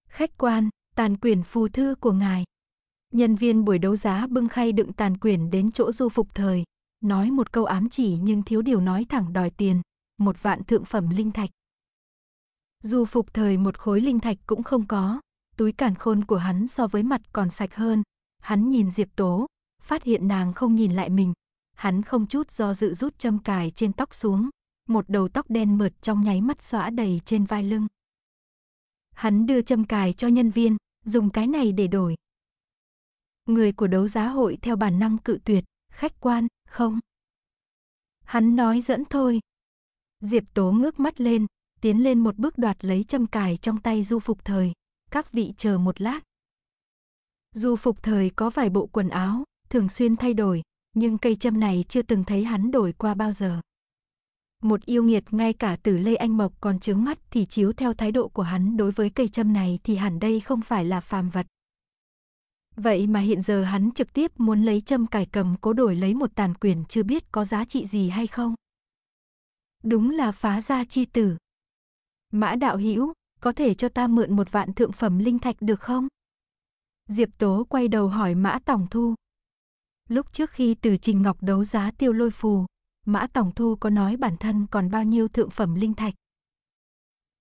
Khách quan, tàn quyền phù thư của ngài. Nhân viên buổi đấu giá bưng khay đựng tàn quyền đến chỗ du phục thời, nói một câu ám chỉ nhưng thiếu điều nói thẳng đòi tiền, một vạn thượng phẩm linh thạch. Du phục thời một khối linh thạch cũng không có, túi càn khôn của hắn so với mặt còn sạch hơn. Hắn nhìn Diệp Tố, phát hiện nàng không nhìn lại mình. Hắn không chút do dự rút châm cài trên tóc xuống, một đầu tóc đen mượt trong nháy mắt xóa đầy trên vai lưng. Hắn đưa châm cài cho nhân viên, dùng cái này để đổi. Người của đấu giá hội theo bản năng cự tuyệt, khách quan, không. Hắn nói dẫn thôi. Diệp Tố ngước mắt lên, tiến lên một bước đoạt lấy châm cài trong tay du phục thời, các vị chờ một lát. Dù phục thời có vài bộ quần áo, thường xuyên thay đổi, nhưng cây châm này chưa từng thấy hắn đổi qua bao giờ. Một yêu nghiệt ngay cả tử Lê Anh Mộc còn chướng mắt thì chiếu theo thái độ của hắn đối với cây châm này thì hẳn đây không phải là phàm vật. Vậy mà hiện giờ hắn trực tiếp muốn lấy châm cải cầm cố đổi lấy một tàn quyền chưa biết có giá trị gì hay không. Đúng là phá gia chi tử. Mã đạo hữu có thể cho ta mượn một vạn thượng phẩm linh thạch được không? Diệp Tố quay đầu hỏi Mã Tổng Thu. Lúc trước khi từ Trình Ngọc đấu giá tiêu lôi phù, Mã Tổng Thu có nói bản thân còn bao nhiêu thượng phẩm linh thạch.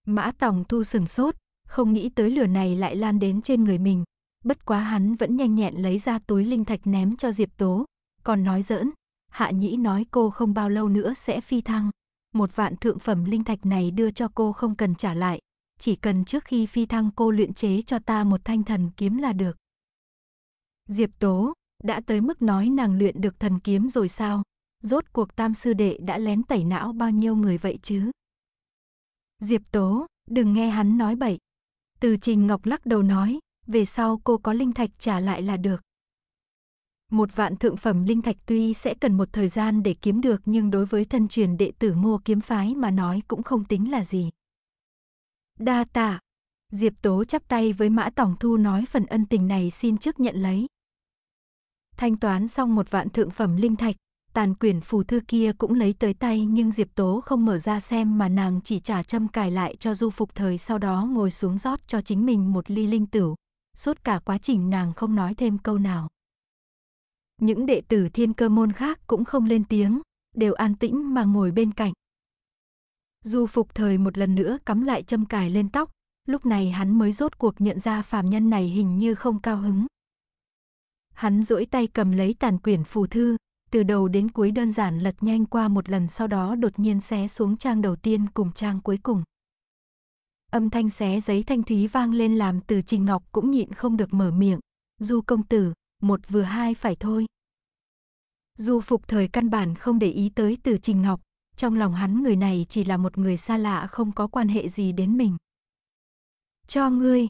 Mã Tổng Thu sừng sốt, không nghĩ tới lửa này lại lan đến trên người mình. Bất quá hắn vẫn nhanh nhẹn lấy ra túi linh thạch ném cho Diệp Tố, còn nói giỡn. Hạ Nhĩ nói cô không bao lâu nữa sẽ phi thăng. Một vạn thượng phẩm linh thạch này đưa cho cô không cần trả lại, chỉ cần trước khi phi thăng cô luyện chế cho ta một thanh thần kiếm là được. Diệp Tố, đã tới mức nói nàng luyện được thần kiếm rồi sao? Rốt cuộc tam sư đệ đã lén tẩy não bao nhiêu người vậy chứ? Diệp Tố, đừng nghe hắn nói bậy. Từ Trình Ngọc lắc đầu nói, về sau cô có linh thạch trả lại là được. Một vạn thượng phẩm linh thạch tuy sẽ cần một thời gian để kiếm được nhưng đối với thân truyền đệ tử ngô kiếm phái mà nói cũng không tính là gì. Đa tạ. Diệp Tố chắp tay với Mã Tổng Thu nói phần ân tình này xin trước nhận lấy. Thanh toán xong một vạn thượng phẩm linh thạch, tàn quyển phù thư kia cũng lấy tới tay nhưng Diệp Tố không mở ra xem mà nàng chỉ trả châm cài lại cho du phục thời sau đó ngồi xuống rót cho chính mình một ly linh tửu. Suốt cả quá trình nàng không nói thêm câu nào. Những đệ tử thiên cơ môn khác cũng không lên tiếng, đều an tĩnh mà ngồi bên cạnh. Du phục thời một lần nữa cắm lại châm cài lên tóc, lúc này hắn mới rốt cuộc nhận ra phàm nhân này hình như không cao hứng. Hắn duỗi tay cầm lấy tàn quyển phù thư, từ đầu đến cuối đơn giản lật nhanh qua một lần sau đó đột nhiên xé xuống trang đầu tiên cùng trang cuối cùng. Âm thanh xé giấy thanh thúy vang lên làm từ Trình Ngọc cũng nhịn không được mở miệng. Du công tử, một vừa hai phải thôi. Du phục thời căn bản không để ý tới từ Trình Ngọc, trong lòng hắn người này chỉ là một người xa lạ không có quan hệ gì đến mình. Cho ngươi,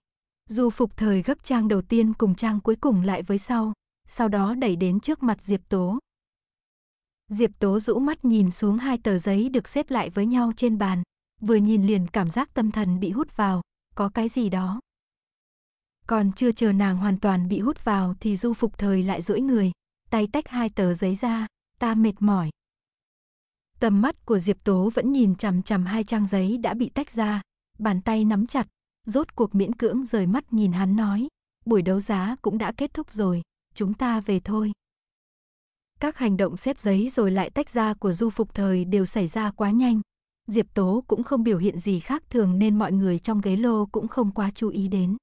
du phục thời gấp trang đầu tiên cùng trang cuối cùng lại với sau, sau đó đẩy đến trước mặt Diệp Tố. Diệp Tố rũ mắt nhìn xuống hai tờ giấy được xếp lại với nhau trên bàn, vừa nhìn liền cảm giác tâm thần bị hút vào, có cái gì đó. Còn chưa chờ nàng hoàn toàn bị hút vào thì du phục thời lại duỗi người, tay tách hai tờ giấy ra, ta mệt mỏi, Tầm mắt của Diệp Tố vẫn nhìn chằm chằm hai trang giấy đã bị tách ra, bàn tay nắm chặt, rốt cuộc miễn cưỡng rời mắt nhìn hắn nói, buổi đấu giá cũng đã kết thúc rồi, chúng ta về thôi. Các hành động xếp giấy rồi lại tách ra của du phục thời đều xảy ra quá nhanh. Diệp Tố cũng không biểu hiện gì khác thường nên mọi người trong ghế lô cũng không quá chú ý đến.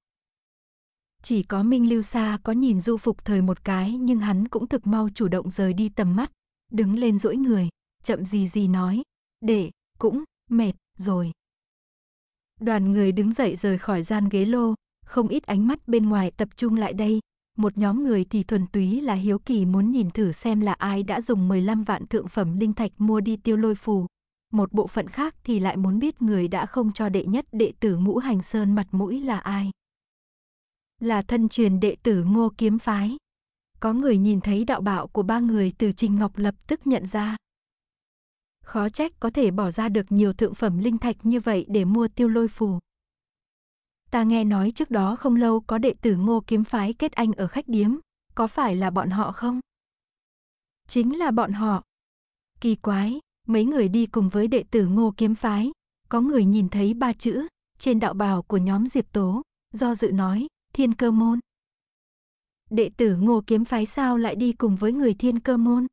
Chỉ có Minh Lưu Sa có nhìn du phục thời một cái nhưng hắn cũng thực mau chủ động rời đi tầm mắt, đứng lên duỗi người, chậm gì gì nói, để, cũng, mệt, rồi. Đoàn người đứng dậy rời khỏi gian ghế lô, không ít ánh mắt bên ngoài tập trung lại đây. Một nhóm người thì thuần túy là hiếu kỳ muốn nhìn thử xem là ai đã dùng 15 vạn thượng phẩm linh thạch mua đi tiêu lôi phù. Một bộ phận khác thì lại muốn biết người đã không cho đệ nhất đệ tử ngũ hành sơn mặt mũi là ai. Là thân truyền đệ tử ngô kiếm phái. Có người nhìn thấy đạo bạo của ba người từ Trình Ngọc lập tức nhận ra. Khó trách có thể bỏ ra được nhiều thượng phẩm linh thạch như vậy để mua tiêu lôi phù. Ta nghe nói trước đó không lâu có đệ tử ngô kiếm phái kết anh ở khách điếm, có phải là bọn họ không? Chính là bọn họ. Kỳ quái, mấy người đi cùng với đệ tử ngô kiếm phái, có người nhìn thấy ba chữ, trên đạo bào của nhóm Diệp Tố, do dự nói, thiên cơ môn. Đệ tử ngô kiếm phái sao lại đi cùng với người thiên cơ môn?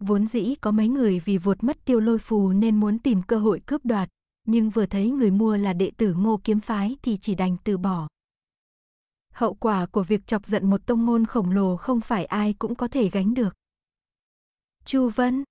Vốn dĩ có mấy người vì vụt mất tiêu lôi phù nên muốn tìm cơ hội cướp đoạt, nhưng vừa thấy người mua là đệ tử ngô kiếm phái thì chỉ đành từ bỏ. Hậu quả của việc chọc giận một tông môn khổng lồ không phải ai cũng có thể gánh được. Chu Vân,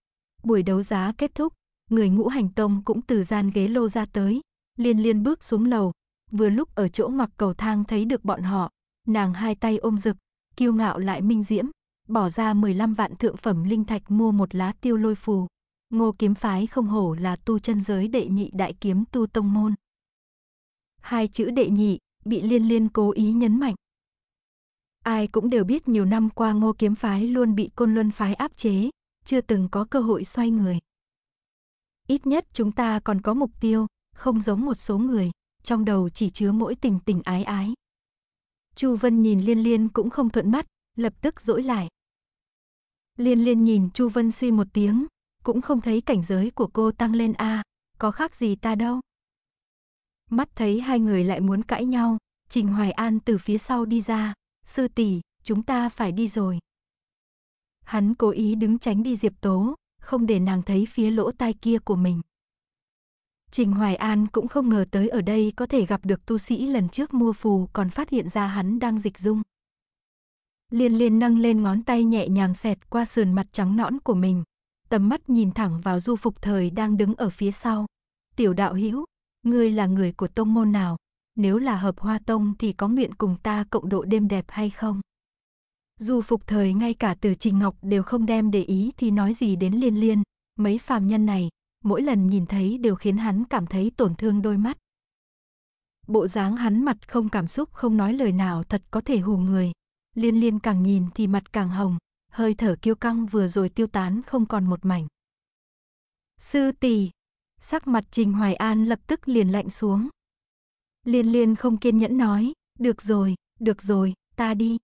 buổi đấu giá kết thúc, người ngũ hành tông cũng từ gian ghế lô ra tới, liên liên bước xuống lầu, vừa lúc ở chỗ ngoặc cầu thang thấy được bọn họ, nàng hai tay ôm rực, kiêu ngạo lại minh diễm, bỏ ra 15 vạn thượng phẩm linh thạch mua một lá tiêu lôi phù. Ngô kiếm phái không hổ là tu chân giới đệ nhị đại kiếm tu tông môn. Hai chữ đệ nhị bị liên liên cố ý nhấn mạnh. Ai cũng đều biết nhiều năm qua ngô kiếm phái luôn bị côn luân phái áp chế, chưa từng có cơ hội xoay người. Ít nhất chúng ta còn có mục tiêu, không giống một số người, trong đầu chỉ chứa mỗi tình tình ái ái. Chu Vân nhìn liên liên cũng không thuận mắt, lập tức dỗi lại. Liên liên nhìn Chu Vân suy một tiếng, cũng không thấy cảnh giới của cô tăng lên a, à, có khác gì ta đâu. Mắt thấy hai người lại muốn cãi nhau, Trình Hoài An từ phía sau đi ra, sư tỷ, chúng ta phải đi rồi. Hắn cố ý đứng tránh đi Diệp Tố, không để nàng thấy phía lỗ tai kia của mình. Trình Hoài An cũng không ngờ tới ở đây có thể gặp được tu sĩ lần trước mua phù còn phát hiện ra hắn đang dịch dung. Liên liên nâng lên ngón tay nhẹ nhàng xẹt qua sườn mặt trắng nõn của mình. Tầm mắt nhìn thẳng vào du phục thời đang đứng ở phía sau. Tiểu đạo hữu ngươi là người của tông môn nào? Nếu là hợp hoa tông thì có nguyện cùng ta cộng độ đêm đẹp hay không? Du phục thời ngay cả từ Trình Ngọc đều không đem để ý thì nói gì đến liên liên, mấy phàm nhân này, mỗi lần nhìn thấy đều khiến hắn cảm thấy tổn thương đôi mắt. Bộ dáng hắn mặt không cảm xúc không nói lời nào thật có thể hù người, Liên liên càng nhìn thì mặt càng hồng, hơi thở kiêu căng vừa rồi tiêu tán không còn một mảnh. Sư tỷ, sắc mặt Trình Hoài An lập tức liền lạnh xuống. Liên liên không kiên nhẫn nói, được rồi, được rồi, ta đi.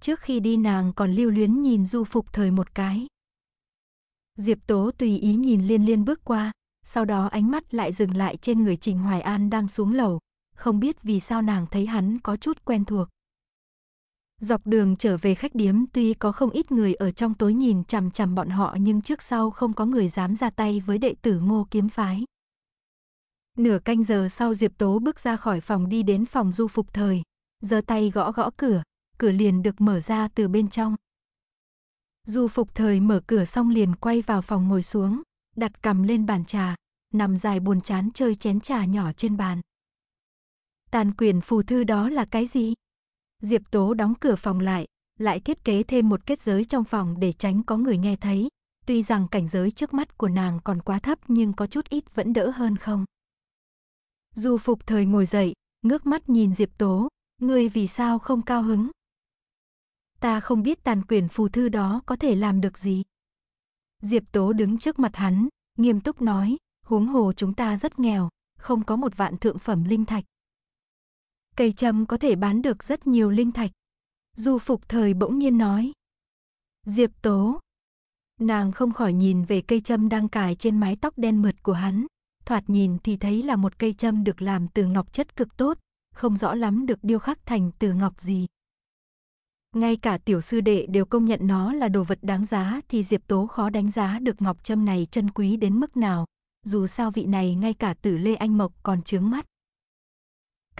Trước khi đi nàng còn lưu luyến nhìn du phục thời một cái. Diệp Tố tùy ý nhìn liên liên bước qua, sau đó ánh mắt lại dừng lại trên người Trình Hoài An đang xuống lầu, không biết vì sao nàng thấy hắn có chút quen thuộc. Dọc đường trở về khách điếm tuy có không ít người ở trong tối nhìn chằm chằm bọn họ nhưng trước sau không có người dám ra tay với đệ tử ngô kiếm phái. Nửa canh giờ sau Diệp Tố bước ra khỏi phòng đi đến phòng du phục thời, giơ tay gõ gõ cửa, cửa liền được mở ra từ bên trong. Du phục thời mở cửa xong liền quay vào phòng ngồi xuống, đặt cầm lên bàn trà, nằm dài buồn chán chơi chén trà nhỏ trên bàn. Tàn quyền phù thư đó là cái gì? Diệp Tố đóng cửa phòng lại, lại thiết kế thêm một kết giới trong phòng để tránh có người nghe thấy. Tuy rằng cảnh giới trước mắt của nàng còn quá thấp nhưng có chút ít vẫn đỡ hơn không. Du Phục Thời ngồi dậy, ngước mắt nhìn Diệp Tố, ngươi vì sao không cao hứng? Ta không biết tàn quyển phù thư đó có thể làm được gì. Diệp Tố đứng trước mặt hắn, nghiêm túc nói, huống hồ chúng ta rất nghèo, không có một vạn thượng phẩm linh thạch, cây châm có thể bán được rất nhiều linh thạch. Du Phục Thời bỗng nhiên nói. Diệp Tố. Nàng không khỏi nhìn về cây châm đang cài trên mái tóc đen mượt của hắn. Thoạt nhìn thì thấy là một cây châm được làm từ ngọc chất cực tốt, không rõ lắm được điêu khắc thành từ ngọc gì. Ngay cả tiểu sư đệ đều công nhận nó là đồ vật đáng giá thì Diệp Tố khó đánh giá được ngọc châm này chân quý đến mức nào. Dù sao vị này ngay cả tử Lê Anh Mộc còn chướng mắt.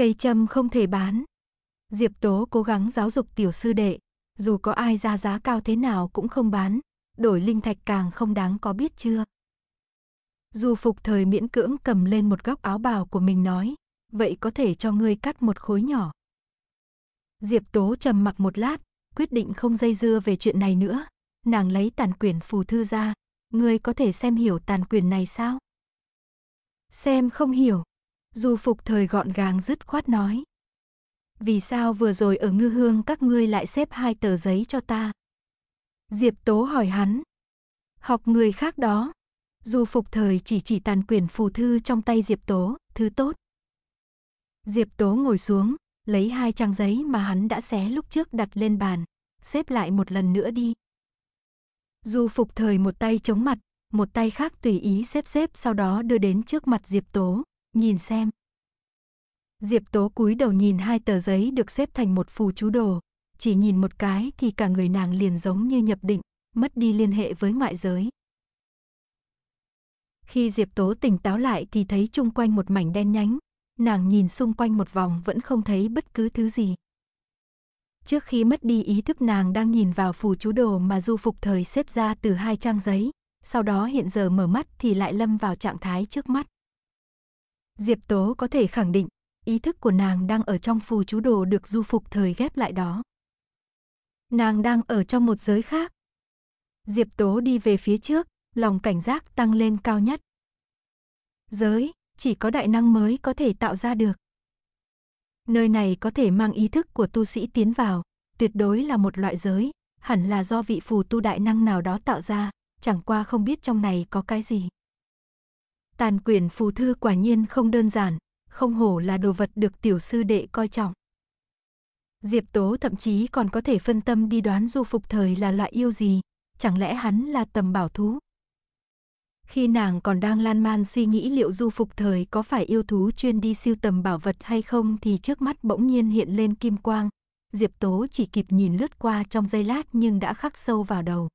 Cây châm không thể bán. Diệp Tố cố gắng giáo dục tiểu sư đệ, dù có ai ra giá cao thế nào cũng không bán, đổi linh thạch càng không đáng có biết chưa. Dù phục thời miễn cưỡng cầm lên một góc áo bào của mình nói, vậy có thể cho ngươi cắt một khối nhỏ. Diệp Tố trầm mặc một lát, quyết định không dây dưa về chuyện này nữa. Nàng lấy tàn quyển phù thư ra, ngươi có thể xem hiểu tàn quyển này sao? Xem không hiểu, Du Phục thời gọn gàng dứt khoát nói. Vì sao vừa rồi ở ngư hương các ngươi lại xếp hai tờ giấy cho ta? Diệp Tố hỏi hắn. Học người khác đó. Du Phục thời chỉ chỉ tàn quyển phù thư trong tay Diệp Tố, thứ tốt. Diệp Tố ngồi xuống, lấy hai trang giấy mà hắn đã xé lúc trước đặt lên bàn, xếp lại một lần nữa đi. Du Phục thời một tay chống mặt, một tay khác tùy ý xếp xếp sau đó đưa đến trước mặt Diệp Tố, nhìn xem. Diệp Tố cúi đầu nhìn hai tờ giấy được xếp thành một phù chú đồ, chỉ nhìn một cái thì cả người nàng liền giống như nhập định, mất đi liên hệ với ngoại giới. Khi Diệp Tố tỉnh táo lại thì thấy chung quanh một mảnh đen nhánh, nàng nhìn xung quanh một vòng vẫn không thấy bất cứ thứ gì. Trước khi mất đi ý thức nàng đang nhìn vào phù chú đồ mà du phục thời xếp ra từ hai trang giấy, sau đó hiện giờ mở mắt thì lại lâm vào trạng thái trước mắt. Diệp Tố có thể khẳng định, ý thức của nàng đang ở trong phù chú đồ được du phục thời ghép lại đó. Nàng đang ở trong một giới khác. Diệp Tố đi về phía trước, lòng cảnh giác tăng lên cao nhất. Giới, chỉ có đại năng mới có thể tạo ra được. Nơi này có thể mang ý thức của tu sĩ tiến vào, tuyệt đối là một loại giới, hẳn là do vị phù tu đại năng nào đó tạo ra, chẳng qua không biết trong này có cái gì. Tàn quyển phù thư quả nhiên không đơn giản, không hổ là đồ vật được tiểu sư đệ coi trọng. Diệp Tố thậm chí còn có thể phân tâm đi đoán du phục thời là loại yêu gì, chẳng lẽ hắn là tầm bảo thú? Khi nàng còn đang lan man suy nghĩ liệu du phục thời có phải yêu thú chuyên đi siêu tầm bảo vật hay không thì trước mắt bỗng nhiên hiện lên kim quang. Diệp Tố chỉ kịp nhìn lướt qua trong giây lát nhưng đã khắc sâu vào đầu.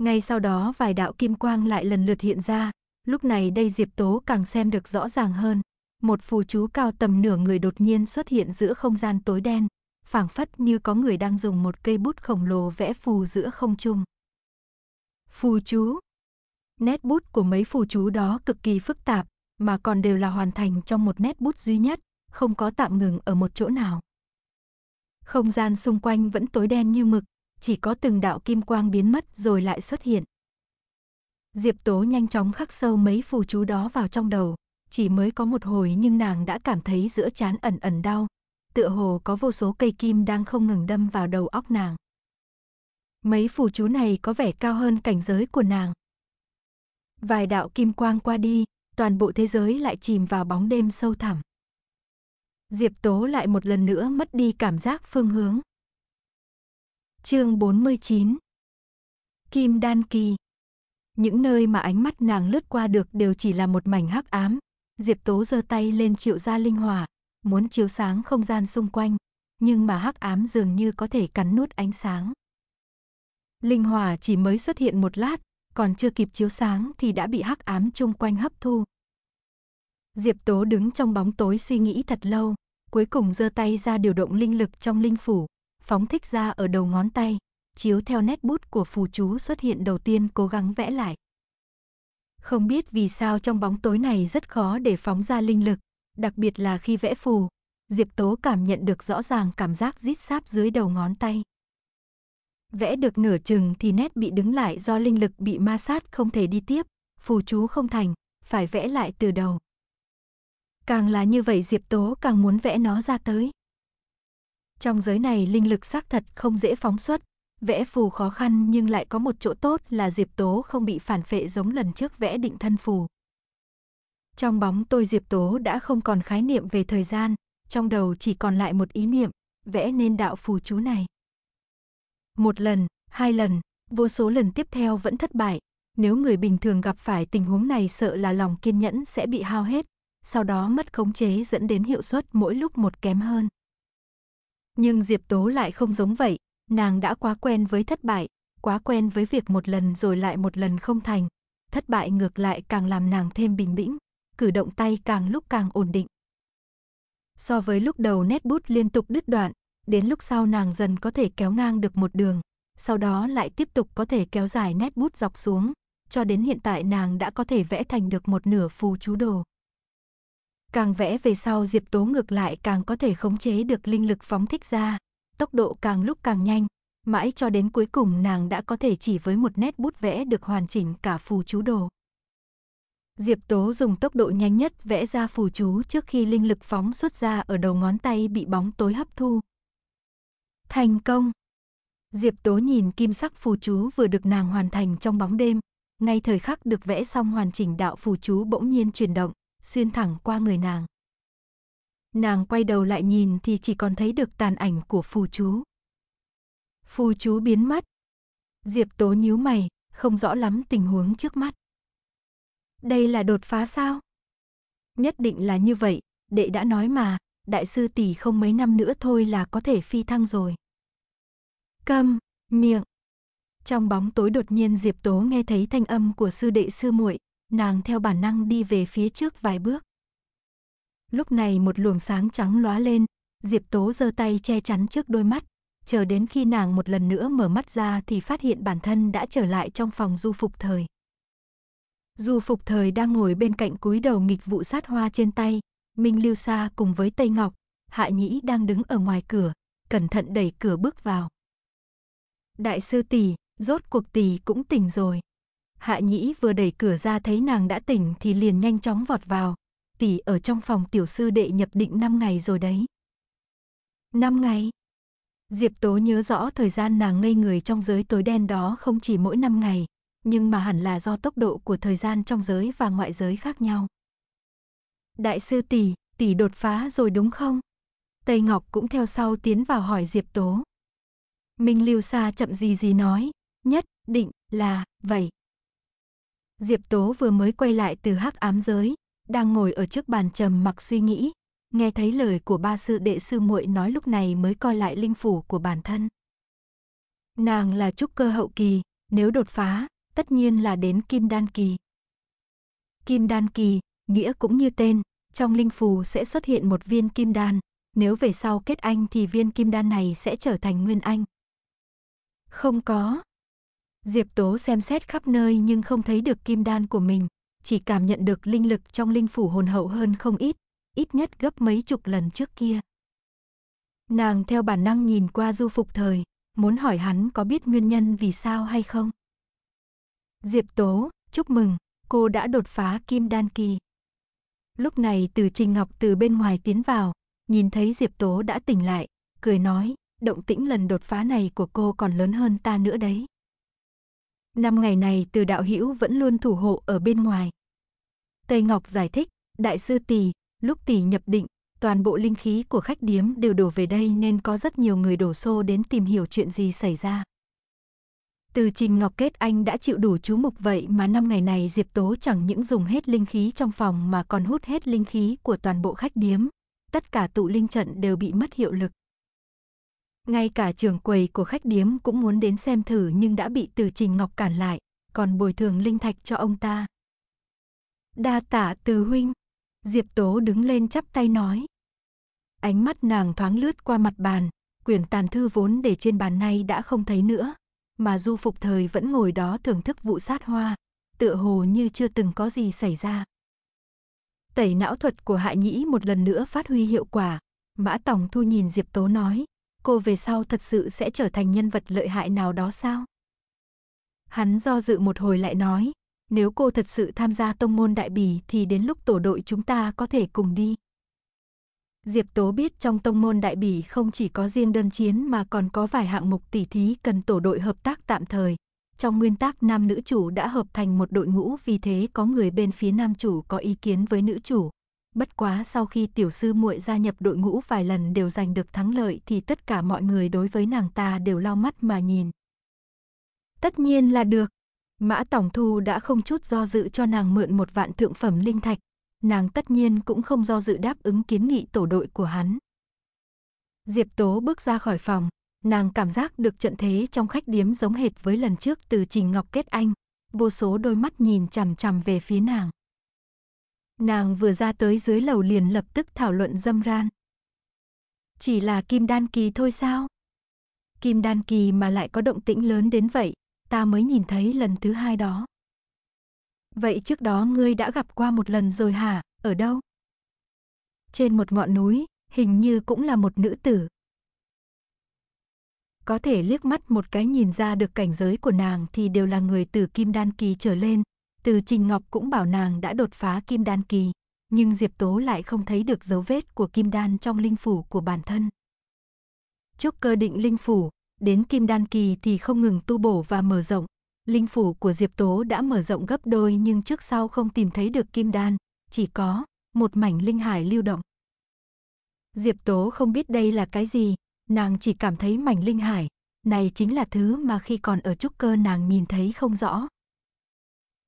Ngay sau đó vài đạo kim quang lại lần lượt hiện ra, Lúc này đây Diệp Tố càng xem được rõ ràng hơn. Một phù chú cao tầm nửa người đột nhiên xuất hiện giữa không gian tối đen, phảng phất như có người đang dùng một cây bút khổng lồ vẽ phù giữa không trung. Phù chú Nét bút của mấy phù chú đó cực kỳ phức tạp, mà còn đều là hoàn thành trong một nét bút duy nhất, không có tạm ngừng ở một chỗ nào. Không gian xung quanh vẫn tối đen như mực, chỉ có từng đạo kim quang biến mất rồi lại xuất hiện. Diệp Tố nhanh chóng khắc sâu mấy phù chú đó vào trong đầu, chỉ mới có một hồi nhưng nàng đã cảm thấy giữa chán ẩn ẩn đau, tựa hồ có vô số cây kim đang không ngừng đâm vào đầu óc nàng. Mấy phù chú này có vẻ cao hơn cảnh giới của nàng. Vài đạo kim quang qua đi, toàn bộ thế giới lại chìm vào bóng đêm sâu thẳm. Diệp Tố lại một lần nữa mất đi cảm giác phương hướng. Chương 49 Kim Đan Kỳ những nơi mà ánh mắt nàng lướt qua được đều chỉ là một mảnh hắc ám. Diệp Tố giơ tay lên triệu ra linh hỏa, muốn chiếu sáng không gian xung quanh, nhưng mà hắc ám dường như có thể cắn nút ánh sáng. Linh hỏa chỉ mới xuất hiện một lát, còn chưa kịp chiếu sáng thì đã bị hắc ám chung quanh hấp thu. Diệp Tố đứng trong bóng tối suy nghĩ thật lâu, cuối cùng giơ tay ra điều động linh lực trong linh phủ, phóng thích ra ở đầu ngón tay, chiếu theo nét bút của phù chú xuất hiện đầu tiên cố gắng vẽ lại. Không biết vì sao trong bóng tối này rất khó để phóng ra linh lực, đặc biệt là khi vẽ phù, Diệp Tố cảm nhận được rõ ràng cảm giác rít sáp dưới đầu ngón tay. Vẽ được nửa chừng thì nét bị đứng lại do linh lực bị ma sát không thể đi tiếp, phù chú không thành, phải vẽ lại từ đầu. Càng là như vậy Diệp Tố càng muốn vẽ nó ra tới. Trong giới này linh lực xác thật không dễ phóng xuất, Vẽ phù khó khăn nhưng lại có một chỗ tốt là Diệp Tố không bị phản phệ giống lần trước vẽ định thân phù. Trong bóng tôi Diệp Tố đã không còn khái niệm về thời gian, trong đầu chỉ còn lại một ý niệm, vẽ nên đạo phù chú này. Một lần, hai lần, vô số lần tiếp theo vẫn thất bại. Nếu người bình thường gặp phải tình huống này sợ là lòng kiên nhẫn sẽ bị hao hết, sau đó mất khống chế dẫn đến hiệu suất mỗi lúc một kém hơn. Nhưng Diệp Tố lại không giống vậy, Nàng đã quá quen với thất bại, quá quen với việc một lần rồi lại một lần không thành. Thất bại ngược lại càng làm nàng thêm bình tĩnh, cử động tay càng lúc càng ổn định. So với lúc đầu nét bút liên tục đứt đoạn, đến lúc sau nàng dần có thể kéo ngang được một đường, sau đó lại tiếp tục có thể kéo dài nét bút dọc xuống, cho đến hiện tại nàng đã có thể vẽ thành được một nửa phù chú đồ. Càng vẽ về sau Diệp Tố ngược lại càng có thể khống chế được linh lực phóng thích ra, tốc độ càng lúc càng nhanh, mãi cho đến cuối cùng nàng đã có thể chỉ với một nét bút vẽ được hoàn chỉnh cả phù chú đồ. Diệp Tố dùng tốc độ nhanh nhất vẽ ra phù chú trước khi linh lực phóng xuất ra ở đầu ngón tay bị bóng tối hấp thu. Thành công! Diệp Tố nhìn kim sắc phù chú vừa được nàng hoàn thành trong bóng đêm, ngay thời khắc được vẽ xong hoàn chỉnh đạo phù chú bỗng nhiên chuyển động, xuyên thẳng qua người nàng. Nàng quay đầu lại nhìn thì chỉ còn thấy được tàn ảnh của phù chú. Phù chú biến mất. Diệp Tố nhíu mày, không rõ lắm tình huống trước mắt. Đây là đột phá sao? Nhất định là như vậy, đệ đã nói mà, đại sư tỷ không mấy năm nữa thôi là có thể phi thăng rồi. Câm, miệng. Trong bóng tối đột nhiên Diệp Tố nghe thấy thanh âm của sư đệ sư muội, nàng theo bản năng đi về phía trước vài bước. Lúc này một luồng sáng trắng lóa lên, Diệp Tố giơ tay che chắn trước đôi mắt, chờ đến khi nàng một lần nữa mở mắt ra thì phát hiện bản thân đã trở lại trong phòng du phục thời. Du phục thời đang ngồi bên cạnh cúi đầu nghịch vụ sát hoa trên tay, Minh Lưu Sa cùng với Tây Ngọc, Hạ Nhĩ đang đứng ở ngoài cửa, cẩn thận đẩy cửa bước vào. Đại sư tỷ, rốt cuộc tỷ cũng tỉnh rồi. Hạ Nhĩ vừa đẩy cửa ra thấy nàng đã tỉnh thì liền nhanh chóng vọt vào, tỷ ở trong phòng tiểu sư đệ nhập định 5 ngày rồi đấy. 5 ngày? Diệp Tố nhớ rõ thời gian nàng ngây người trong giới tối đen đó không chỉ mỗi 5 ngày, nhưng mà hẳn là do tốc độ của thời gian trong giới và ngoại giới khác nhau. Đại sư tỷ, tỷ đột phá rồi đúng không? Tây Ngọc cũng theo sau tiến vào hỏi Diệp Tố. Minh Lưu Sa chậm gì gì nói, nhất định là vậy. Diệp Tố vừa mới quay lại từ hắc ám giới, đang ngồi ở trước bàn trầm mặc suy nghĩ, nghe thấy lời của ba sư đệ sư muội nói lúc này mới coi lại linh phủ của bản thân. Nàng là trúc cơ hậu kỳ, nếu đột phá, tất nhiên là đến kim đan kỳ. Kim đan kỳ, nghĩa cũng như tên, trong linh phù sẽ xuất hiện một viên kim đan, nếu về sau kết anh thì viên kim đan này sẽ trở thành nguyên anh. Không có. Diệp Tố xem xét khắp nơi nhưng không thấy được kim đan của mình chỉ cảm nhận được linh lực trong linh phủ hồn hậu hơn không ít, ít nhất gấp mấy chục lần trước kia. Nàng theo bản năng nhìn qua du phục thời, muốn hỏi hắn có biết nguyên nhân vì sao hay không. Diệp Tố, chúc mừng, cô đã đột phá kim đan kỳ. Lúc này từ Trình Ngọc từ bên ngoài tiến vào, nhìn thấy Diệp Tố đã tỉnh lại, cười nói, động tĩnh lần đột phá này của cô còn lớn hơn ta nữa đấy. Năm ngày này từ đạo hữu vẫn luôn thủ hộ ở bên ngoài. Tây Ngọc giải thích, đại sư tỷ, lúc tỷ nhập định, toàn bộ linh khí của khách điếm đều đổ về đây nên có rất nhiều người đổ xô đến tìm hiểu chuyện gì xảy ra. Từ Trình Ngọc Kết anh đã chịu đủ chú mục vậy mà năm ngày này Diệp Tố chẳng những dùng hết linh khí trong phòng mà còn hút hết linh khí của toàn bộ khách điếm. Tất cả tụ linh trận đều bị mất hiệu lực. Ngay cả trưởng quầy của khách điếm cũng muốn đến xem thử nhưng đã bị Từ Trình Ngọc cản lại, còn bồi thường linh thạch cho ông ta. Đa tạ Từ huynh, Diệp Tố đứng lên chắp tay nói. Ánh mắt nàng thoáng lướt qua mặt bàn, quyển tàn thư vốn để trên bàn nay đã không thấy nữa, mà Du Phục Thời vẫn ngồi đó thưởng thức vụ sát hoa, tựa hồ như chưa từng có gì xảy ra. Tẩy não thuật của Hạ Nhĩ một lần nữa phát huy hiệu quả, Mã Tổng Thu nhìn Diệp Tố nói, cô về sau thật sự sẽ trở thành nhân vật lợi hại nào đó sao? Hắn do dự một hồi lại nói, nếu cô thật sự tham gia tông môn đại bỉ thì đến lúc tổ đội chúng ta có thể cùng đi. Diệp Tố biết trong tông môn đại bỉ không chỉ có riêng đơn chiến mà còn có vài hạng mục tỉ thí cần tổ đội hợp tác tạm thời. Trong nguyên tắc nam nữ chủ đã hợp thành một đội ngũ vì thế có người bên phía nam chủ có ý kiến với nữ chủ, bất quá sau khi tiểu sư muội gia nhập đội ngũ vài lần đều giành được thắng lợi thì tất cả mọi người đối với nàng ta đều lau mắt mà nhìn. Tất nhiên là được. Mã Tổng Thu đã không chút do dự cho nàng mượn một vạn thượng phẩm linh thạch. Nàng tất nhiên cũng không do dự đáp ứng kiến nghị tổ đội của hắn. Diệp Tố bước ra khỏi phòng, nàng cảm giác được trận thế trong khách điếm giống hệt với lần trước từ Trình Ngọc kết anh. Vô số đôi mắt nhìn chằm chằm về phía nàng. Nàng vừa ra tới dưới lầu liền lập tức thảo luận dâm ran. Chỉ là kim đan kỳ thôi sao? Kim đan kỳ mà lại có động tĩnh lớn đến vậy, ta mới nhìn thấy lần thứ hai đó. Vậy trước đó ngươi đã gặp qua một lần rồi hả, ở đâu? Trên một ngọn núi, hình như cũng là một nữ tử. Có thể liếc mắt một cái nhìn ra được cảnh giới của nàng thì đều là người từ kim đan kỳ trở lên, từ Trình Ngọc cũng bảo nàng đã đột phá kim đan kỳ, nhưng Diệp Tố lại không thấy được dấu vết của kim đan trong linh phủ của bản thân. Trúc cơ định linh phủ, đến kim đan kỳ thì không ngừng tu bổ và mở rộng. Linh phủ của Diệp Tố đã mở rộng gấp đôi nhưng trước sau không tìm thấy được kim đan, chỉ có một mảnh linh hải lưu động. Diệp Tố không biết đây là cái gì, nàng chỉ cảm thấy mảnh linh hải, này chính là thứ mà khi còn ở trúc cơ nàng nhìn thấy không rõ,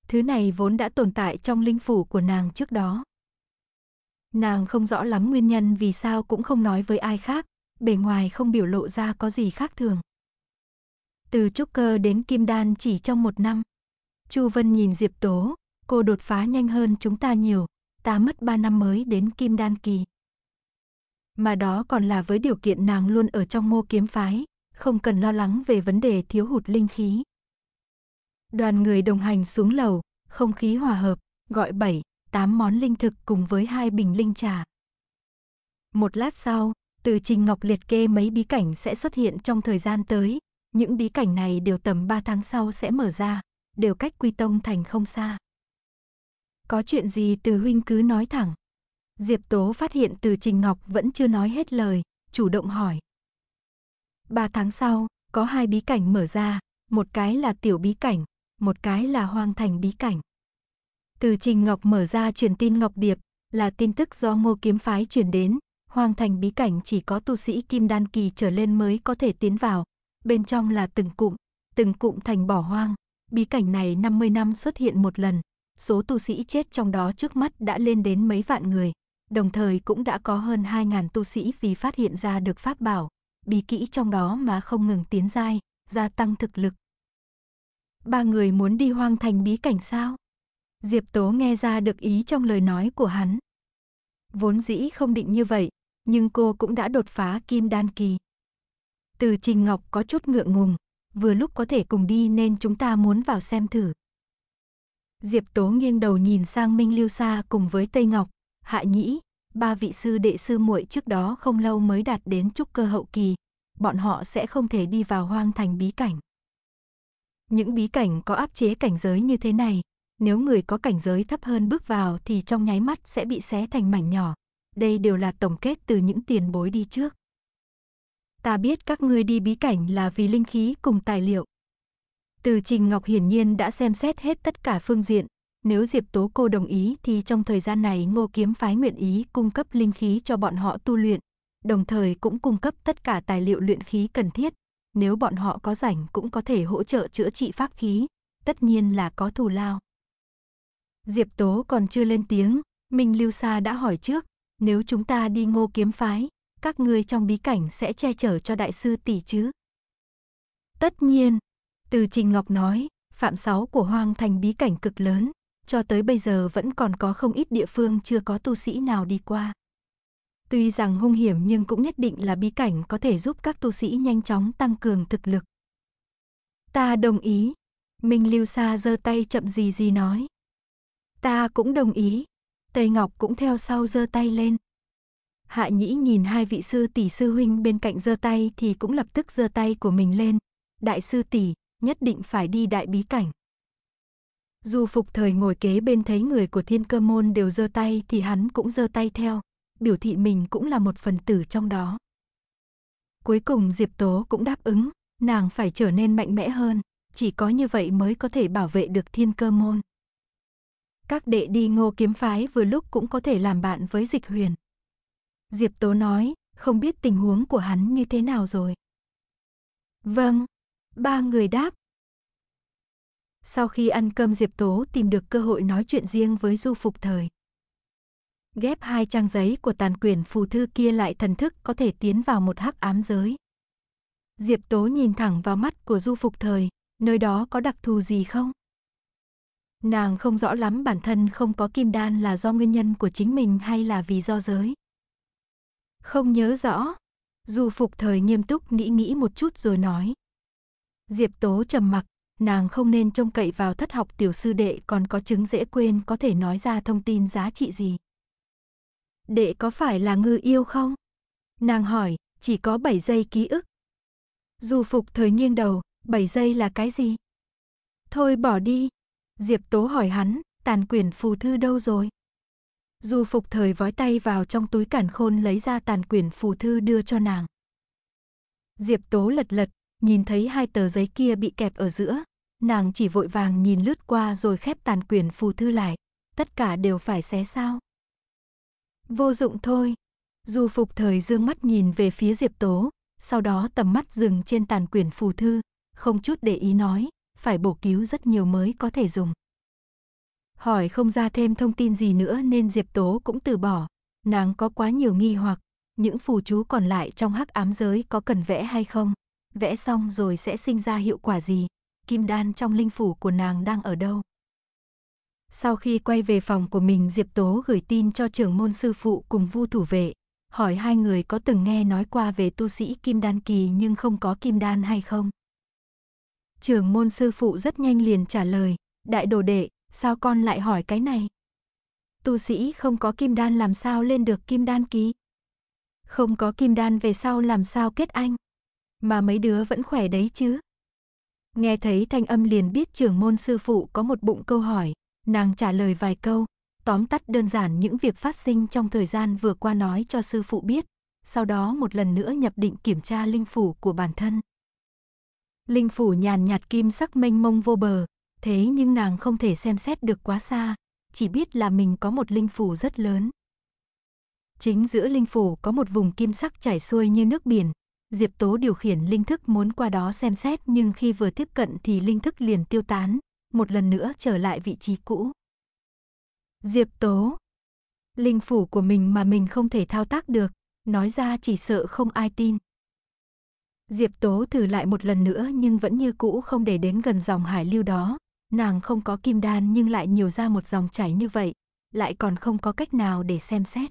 Thứ này vốn đã tồn tại trong linh phủ của nàng trước đó. Nàng không rõ lắm nguyên nhân vì sao cũng không nói với ai khác, bề ngoài không biểu lộ ra có gì khác thường. Từ trúc cơ đến kim đan chỉ trong một năm. Chu Vân nhìn Diệp Tố, cô đột phá nhanh hơn chúng ta nhiều, ta mất ba năm mới đến kim đan kỳ. Mà đó còn là với điều kiện nàng luôn ở trong mô kiếm phái, không cần lo lắng về vấn đề thiếu hụt linh khí. Đoàn người đồng hành xuống lầu, không khí hòa hợp, gọi bảy, tám món linh thực cùng với hai bình linh trà. Một lát sau, từ Trình Ngọc liệt kê mấy bí cảnh sẽ xuất hiện trong thời gian tới. Những bí cảnh này đều tầm 3 tháng sau sẽ mở ra, đều cách Quy Tông Thành không xa. Có chuyện gì từ huynh cứ nói thẳng. Diệp Tố phát hiện từ Trình Ngọc vẫn chưa nói hết lời, chủ động hỏi. Ba tháng sau, có hai bí cảnh mở ra, một cái là tiểu bí cảnh, một cái là hoang thành bí cảnh. Từ Trình Ngọc mở ra truyền tin Ngọc Điệp, là tin tức do Ngô Kiếm Phái truyền đến, hoang thành bí cảnh chỉ có tu sĩ kim đan kỳ trở lên mới có thể tiến vào, bên trong là từng cụm, từng cụm thành bỏ hoang, bí cảnh này 50 năm xuất hiện một lần, số tu sĩ chết trong đó trước mắt đã lên đến mấy vạn người, đồng thời cũng đã có hơn 2.000 tu sĩ vì phát hiện ra được pháp bảo, bí kỹ trong đó mà không ngừng tiến giai, gia tăng thực lực, ba người muốn đi hoang thành bí cảnh sao? Diệp Tố nghe ra được ý trong lời nói của hắn. Vốn dĩ không định như vậy, nhưng cô cũng đã đột phá kim đan kỳ. Từ Trình Ngọc có chút ngượng ngùng, vừa lúc có thể cùng đi nên chúng ta muốn vào xem thử. Diệp Tố nghiêng đầu nhìn sang Minh Lưu Sa cùng với Tây Ngọc, Hạ Nhĩ, ba vị sư đệ sư muội trước đó không lâu mới đạt đến trúc cơ hậu kỳ, bọn họ sẽ không thể đi vào hoang thành bí cảnh. Những bí cảnh có áp chế cảnh giới như thế này, nếu người có cảnh giới thấp hơn bước vào thì trong nháy mắt sẽ bị xé thành mảnh nhỏ. Đây đều là tổng kết từ những tiền bối đi trước. Ta biết các ngươi đi bí cảnh là vì linh khí cùng tài liệu. Từ Trình Ngọc hiển nhiên đã xem xét hết tất cả phương diện, nếu Diệp Tố cô đồng ý thì trong thời gian này Ngô Kiếm phái nguyện ý cung cấp linh khí cho bọn họ tu luyện, đồng thời cũng cung cấp tất cả tài liệu luyện khí cần thiết, nếu bọn họ có rảnh cũng có thể hỗ trợ chữa trị pháp khí, tất nhiên là có thù lao. Diệp Tố còn chưa lên tiếng, Minh Lưu Sa đã hỏi trước, nếu chúng ta đi ngô kiếm phái, các ngươi trong bí cảnh sẽ che chở cho đại sư tỷ chứ? Tất nhiên, từ Trình Ngọc nói, phạm sáu của hoang thành bí cảnh cực lớn, cho tới bây giờ vẫn còn có không ít địa phương chưa có tu sĩ nào đi qua. Tuy rằng hung hiểm nhưng cũng nhất định là bí cảnh có thể giúp các tu sĩ nhanh chóng tăng cường thực lực. Ta đồng ý. Minh Lưu Sa giơ tay chậm gì gì nói. Ta cũng đồng ý. Tây Ngọc cũng theo sau giơ tay lên. Hạ Nhĩ nhìn hai vị sư tỷ sư huynh bên cạnh giơ tay thì cũng lập tức giơ tay của mình lên. Đại sư tỷ, nhất định phải đi đại bí cảnh. dù Phục Thời ngồi kế bên thấy người của Thiên Cơ môn đều giơ tay thì hắn cũng giơ tay theo biểu thị mình cũng là một phần tử trong đó. Cuối cùng Diệp Tố cũng đáp ứng, nàng phải trở nên mạnh mẽ hơn, chỉ có như vậy mới có thể bảo vệ được thiên cơ môn. Các đệ đi ngô kiếm phái vừa lúc cũng có thể làm bạn với dịch huyền. Diệp Tố nói, không biết tình huống của hắn như thế nào rồi. Vâng, ba người đáp. Sau khi ăn cơm Diệp Tố tìm được cơ hội nói chuyện riêng với Du Phục Thời ghép hai trang giấy của tàn quyển phù thư kia lại thần thức có thể tiến vào một hắc ám giới. Diệp Tố nhìn thẳng vào mắt của Du Phục Thời, nơi đó có đặc thù gì không? Nàng không rõ lắm bản thân không có kim đan là do nguyên nhân của chính mình hay là vì do giới. Không nhớ rõ. Du Phục Thời nghiêm túc nghĩ nghĩ một chút rồi nói. Diệp Tố trầm mặc, nàng không nên trông cậy vào thất học tiểu sư đệ còn có chứng dễ quên có thể nói ra thông tin giá trị gì đệ có phải là ngư yêu không? Nàng hỏi, chỉ có 7 giây ký ức. Du phục thời nghiêng đầu, 7 giây là cái gì? Thôi bỏ đi. Diệp Tố hỏi hắn, tàn quyển phù thư đâu rồi? Du phục thời vói tay vào trong túi cản khôn lấy ra tàn quyển phù thư đưa cho nàng. Diệp Tố lật lật, nhìn thấy hai tờ giấy kia bị kẹp ở giữa, nàng chỉ vội vàng nhìn lướt qua rồi khép tàn quyển phù thư lại, tất cả đều phải xé sao. Vô dụng thôi. Du Phục Thời dương mắt nhìn về phía Diệp Tố, sau đó tầm mắt dừng trên tàn quyển phù thư, không chút để ý nói, phải bổ cứu rất nhiều mới có thể dùng. Hỏi không ra thêm thông tin gì nữa nên Diệp Tố cũng từ bỏ, nàng có quá nhiều nghi hoặc, những phù chú còn lại trong hắc ám giới có cần vẽ hay không, vẽ xong rồi sẽ sinh ra hiệu quả gì, kim đan trong linh phủ của nàng đang ở đâu. Sau khi quay về phòng của mình Diệp Tố gửi tin cho trưởng môn sư phụ cùng vu thủ vệ, hỏi hai người có từng nghe nói qua về tu sĩ kim đan kỳ nhưng không có kim đan hay không. Trưởng môn sư phụ rất nhanh liền trả lời, đại đồ đệ, sao con lại hỏi cái này? Tu sĩ không có kim đan làm sao lên được kim đan kỳ? Không có kim đan về sau làm sao kết anh? Mà mấy đứa vẫn khỏe đấy chứ? Nghe thấy thanh âm liền biết trưởng môn sư phụ có một bụng câu hỏi, Nàng trả lời vài câu, tóm tắt đơn giản những việc phát sinh trong thời gian vừa qua nói cho sư phụ biết, sau đó một lần nữa nhập định kiểm tra linh phủ của bản thân. Linh phủ nhàn nhạt kim sắc mênh mông vô bờ, thế nhưng nàng không thể xem xét được quá xa, chỉ biết là mình có một linh phủ rất lớn. Chính giữa linh phủ có một vùng kim sắc chảy xuôi như nước biển, Diệp Tố điều khiển linh thức muốn qua đó xem xét nhưng khi vừa tiếp cận thì linh thức liền tiêu tán, một lần nữa trở lại vị trí cũ. Diệp Tố Linh phủ của mình mà mình không thể thao tác được, nói ra chỉ sợ không ai tin. Diệp Tố thử lại một lần nữa nhưng vẫn như cũ không để đến gần dòng hải lưu đó. Nàng không có kim đan nhưng lại nhiều ra một dòng chảy như vậy, lại còn không có cách nào để xem xét.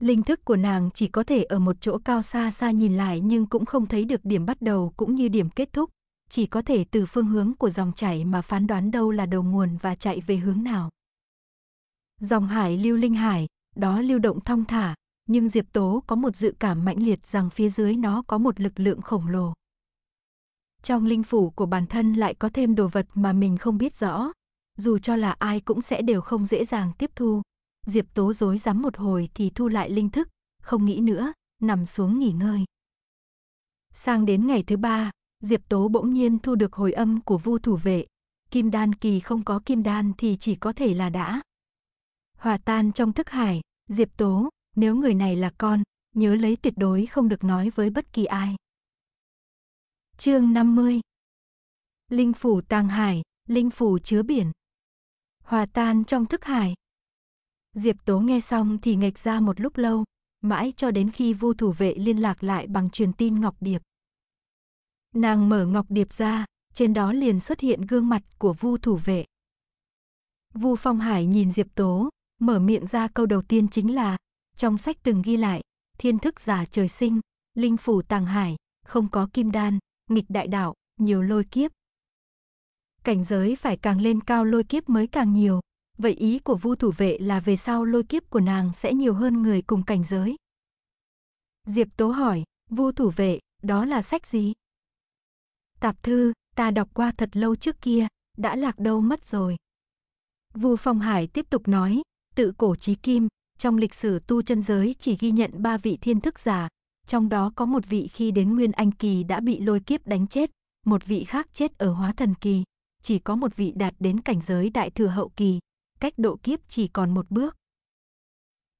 Linh thức của nàng chỉ có thể ở một chỗ cao xa xa nhìn lại nhưng cũng không thấy được điểm bắt đầu cũng như điểm kết thúc, chỉ có thể từ phương hướng của dòng chảy mà phán đoán đâu là đầu nguồn và chạy về hướng nào. Dòng hải lưu linh hải, đó lưu động thong thả, nhưng Diệp Tố có một dự cảm mãnh liệt rằng phía dưới nó có một lực lượng khổng lồ. Trong linh phủ của bản thân lại có thêm đồ vật mà mình không biết rõ, dù cho là ai cũng sẽ đều không dễ dàng tiếp thu. Diệp Tố dối rắm một hồi thì thu lại linh thức, không nghĩ nữa, nằm xuống nghỉ ngơi. Sang đến ngày thứ ba, Diệp Tố bỗng nhiên thu được hồi âm của Vu thủ vệ, kim đan kỳ không có kim đan thì chỉ có thể là đã. Hòa tan trong thức hải, Diệp Tố, nếu người này là con, nhớ lấy tuyệt đối không được nói với bất kỳ ai. Chương 50 Linh phủ tàng hải, linh phủ chứa biển. Hòa tan trong thức hải. Diệp Tố nghe xong thì nghịch ra một lúc lâu, mãi cho đến khi Vu thủ vệ liên lạc lại bằng truyền tin Ngọc Điệp. Nàng mở ngọc điệp ra, trên đó liền xuất hiện gương mặt của Vu thủ vệ. Vu Phong Hải nhìn Diệp Tố, mở miệng ra câu đầu tiên chính là, trong sách từng ghi lại, thiên thức giả trời sinh, linh phủ tàng hải, không có kim đan, nghịch đại đạo, nhiều lôi kiếp. Cảnh giới phải càng lên cao lôi kiếp mới càng nhiều, vậy ý của Vu thủ vệ là về sau lôi kiếp của nàng sẽ nhiều hơn người cùng cảnh giới. Diệp Tố hỏi, Vu thủ vệ, đó là sách gì? Tạp thư, ta đọc qua thật lâu trước kia, đã lạc đâu mất rồi. Vu Phong Hải tiếp tục nói, tự cổ chí kim, trong lịch sử tu chân giới chỉ ghi nhận ba vị thiên thức giả, trong đó có một vị khi đến Nguyên Anh Kỳ đã bị lôi kiếp đánh chết, một vị khác chết ở Hóa Thần Kỳ, chỉ có một vị đạt đến cảnh giới Đại Thừa Hậu Kỳ, cách độ kiếp chỉ còn một bước.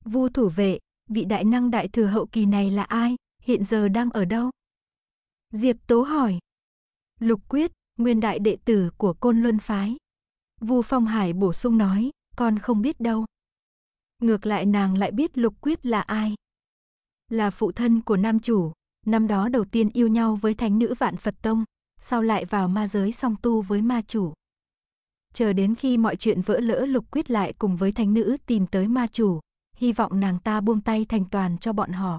Vu thủ vệ, vị đại năng Đại Thừa Hậu Kỳ này là ai, hiện giờ đang ở đâu? Diệp Tố hỏi, Lục Quyết, nguyên đại đệ tử của Côn Luân Phái. Vu Phong Hải bổ sung nói, con không biết đâu. Ngược lại nàng lại biết Lục Quyết là ai. Là phụ thân của nam chủ, năm đó đầu tiên yêu nhau với thánh nữ Vạn Phật Tông, sau lại vào ma giới song tu với ma chủ. Chờ đến khi mọi chuyện vỡ lỡ Lục Quyết lại cùng với thánh nữ tìm tới ma chủ, hy vọng nàng ta buông tay thành toàn cho bọn họ.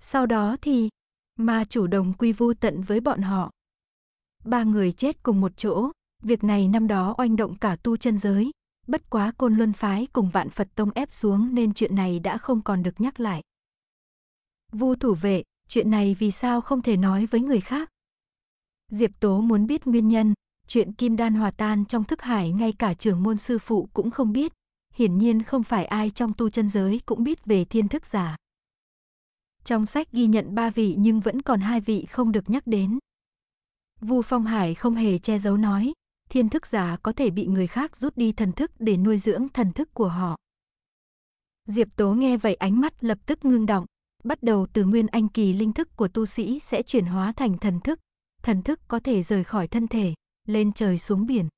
Sau đó thì, ma chủ đồng quy vu tận với bọn họ ba người chết cùng một chỗ, việc này năm đó oanh động cả tu chân giới, bất quá côn luân phái cùng vạn Phật tông ép xuống nên chuyện này đã không còn được nhắc lại. Vu thủ vệ, chuyện này vì sao không thể nói với người khác? Diệp Tố muốn biết nguyên nhân, chuyện kim đan hòa tan trong thức hải ngay cả trưởng môn sư phụ cũng không biết, hiển nhiên không phải ai trong tu chân giới cũng biết về thiên thức giả. Trong sách ghi nhận ba vị nhưng vẫn còn hai vị không được nhắc đến. Vu Phong Hải không hề che giấu nói, thiên thức giả có thể bị người khác rút đi thần thức để nuôi dưỡng thần thức của họ. Diệp Tố nghe vậy ánh mắt lập tức ngưng động, bắt đầu từ nguyên anh kỳ linh thức của tu sĩ sẽ chuyển hóa thành thần thức, thần thức có thể rời khỏi thân thể, lên trời xuống biển.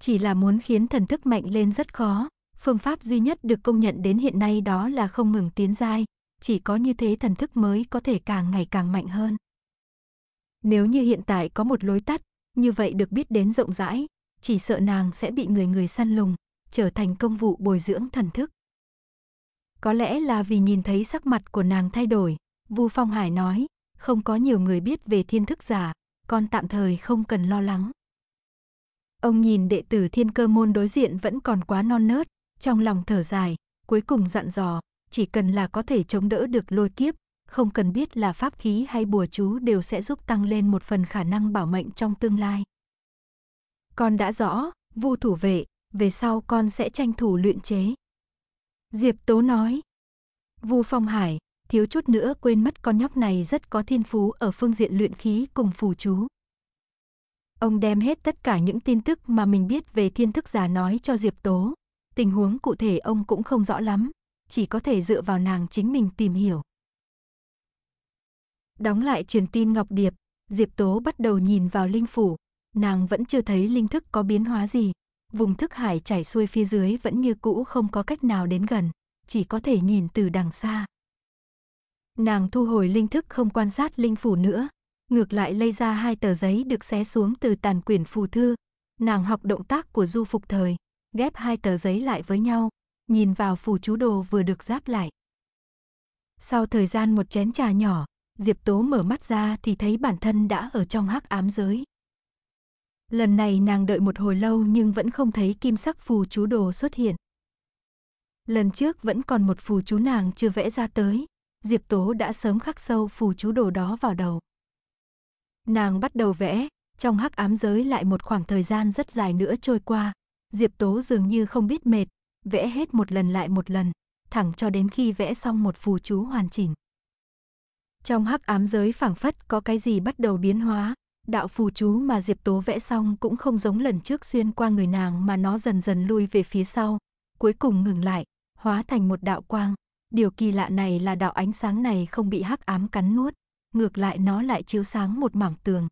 Chỉ là muốn khiến thần thức mạnh lên rất khó, phương pháp duy nhất được công nhận đến hiện nay đó là không ngừng tiến giai, chỉ có như thế thần thức mới có thể càng ngày càng mạnh hơn. Nếu như hiện tại có một lối tắt, như vậy được biết đến rộng rãi, chỉ sợ nàng sẽ bị người người săn lùng, trở thành công vụ bồi dưỡng thần thức. Có lẽ là vì nhìn thấy sắc mặt của nàng thay đổi, Vu Phong Hải nói, không có nhiều người biết về thiên thức giả, con tạm thời không cần lo lắng. Ông nhìn đệ tử thiên cơ môn đối diện vẫn còn quá non nớt, trong lòng thở dài, cuối cùng dặn dò, chỉ cần là có thể chống đỡ được lôi kiếp, không cần biết là pháp khí hay bùa chú đều sẽ giúp tăng lên một phần khả năng bảo mệnh trong tương lai. Con đã rõ, vu thủ vệ, về sau con sẽ tranh thủ luyện chế. Diệp Tố nói. Vu Phong Hải, thiếu chút nữa quên mất con nhóc này rất có thiên phú ở phương diện luyện khí cùng phù chú. Ông đem hết tất cả những tin tức mà mình biết về thiên thức giả nói cho Diệp Tố. Tình huống cụ thể ông cũng không rõ lắm, chỉ có thể dựa vào nàng chính mình tìm hiểu. Đóng lại truyền tin Ngọc Điệp, Diệp Tố bắt đầu nhìn vào linh phủ, nàng vẫn chưa thấy linh thức có biến hóa gì. Vùng thức hải chảy xuôi phía dưới vẫn như cũ không có cách nào đến gần, chỉ có thể nhìn từ đằng xa. Nàng thu hồi linh thức không quan sát linh phủ nữa, ngược lại lây ra hai tờ giấy được xé xuống từ tàn quyển phù thư. Nàng học động tác của du phục thời, ghép hai tờ giấy lại với nhau, nhìn vào phù chú đồ vừa được giáp lại. Sau thời gian một chén trà nhỏ, Diệp Tố mở mắt ra thì thấy bản thân đã ở trong hắc ám giới. Lần này nàng đợi một hồi lâu nhưng vẫn không thấy kim sắc phù chú đồ xuất hiện. Lần trước vẫn còn một phù chú nàng chưa vẽ ra tới, Diệp Tố đã sớm khắc sâu phù chú đồ đó vào đầu. Nàng bắt đầu vẽ, trong hắc ám giới lại một khoảng thời gian rất dài nữa trôi qua, Diệp Tố dường như không biết mệt, vẽ hết một lần lại một lần, thẳng cho đến khi vẽ xong một phù chú hoàn chỉnh. Trong hắc ám giới phảng phất có cái gì bắt đầu biến hóa, đạo phù chú mà Diệp Tố vẽ xong cũng không giống lần trước xuyên qua người nàng mà nó dần dần lui về phía sau, cuối cùng ngừng lại, hóa thành một đạo quang. Điều kỳ lạ này là đạo ánh sáng này không bị hắc ám cắn nuốt, ngược lại nó lại chiếu sáng một mảng tường.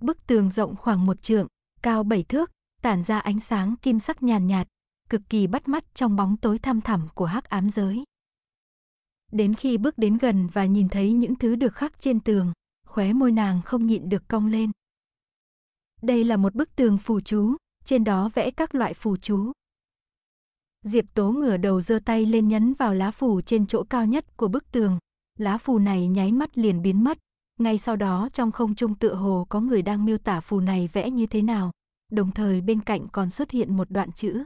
Bức tường rộng khoảng một trượng, cao bảy thước, tản ra ánh sáng kim sắc nhàn nhạt, cực kỳ bắt mắt trong bóng tối thăm thẳm của hắc ám giới đến khi bước đến gần và nhìn thấy những thứ được khắc trên tường, khóe môi nàng không nhịn được cong lên. Đây là một bức tường phù chú, trên đó vẽ các loại phù chú. Diệp Tố ngửa đầu giơ tay lên nhấn vào lá phù trên chỗ cao nhất của bức tường, lá phù này nháy mắt liền biến mất, ngay sau đó trong không trung tựa hồ có người đang miêu tả phù này vẽ như thế nào, đồng thời bên cạnh còn xuất hiện một đoạn chữ.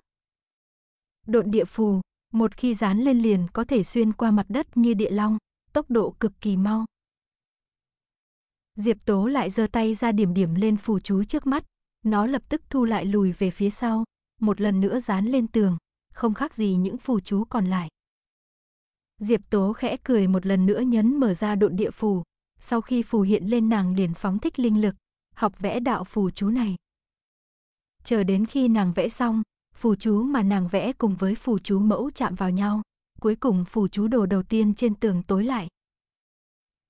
Độn địa phù, một khi dán lên liền có thể xuyên qua mặt đất như địa long, tốc độ cực kỳ mau. Diệp Tố lại giơ tay ra điểm điểm lên phù chú trước mắt, nó lập tức thu lại lùi về phía sau, một lần nữa dán lên tường, không khác gì những phù chú còn lại. Diệp Tố khẽ cười một lần nữa nhấn mở ra độn địa phù, sau khi phù hiện lên nàng liền phóng thích linh lực, học vẽ đạo phù chú này. Chờ đến khi nàng vẽ xong, phù chú mà nàng vẽ cùng với phù chú mẫu chạm vào nhau, cuối cùng phù chú đồ đầu tiên trên tường tối lại.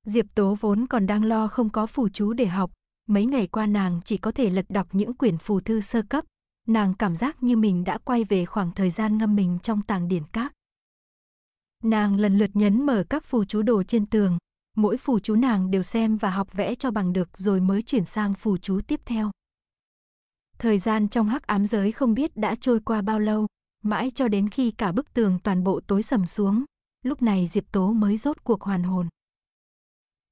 Diệp Tố vốn còn đang lo không có phù chú để học, mấy ngày qua nàng chỉ có thể lật đọc những quyển phù thư sơ cấp, nàng cảm giác như mình đã quay về khoảng thời gian ngâm mình trong tàng điển các. Nàng lần lượt nhấn mở các phù chú đồ trên tường, mỗi phù chú nàng đều xem và học vẽ cho bằng được rồi mới chuyển sang phù chú tiếp theo. Thời gian trong hắc ám giới không biết đã trôi qua bao lâu, mãi cho đến khi cả bức tường toàn bộ tối sầm xuống, lúc này Diệp Tố mới rốt cuộc hoàn hồn.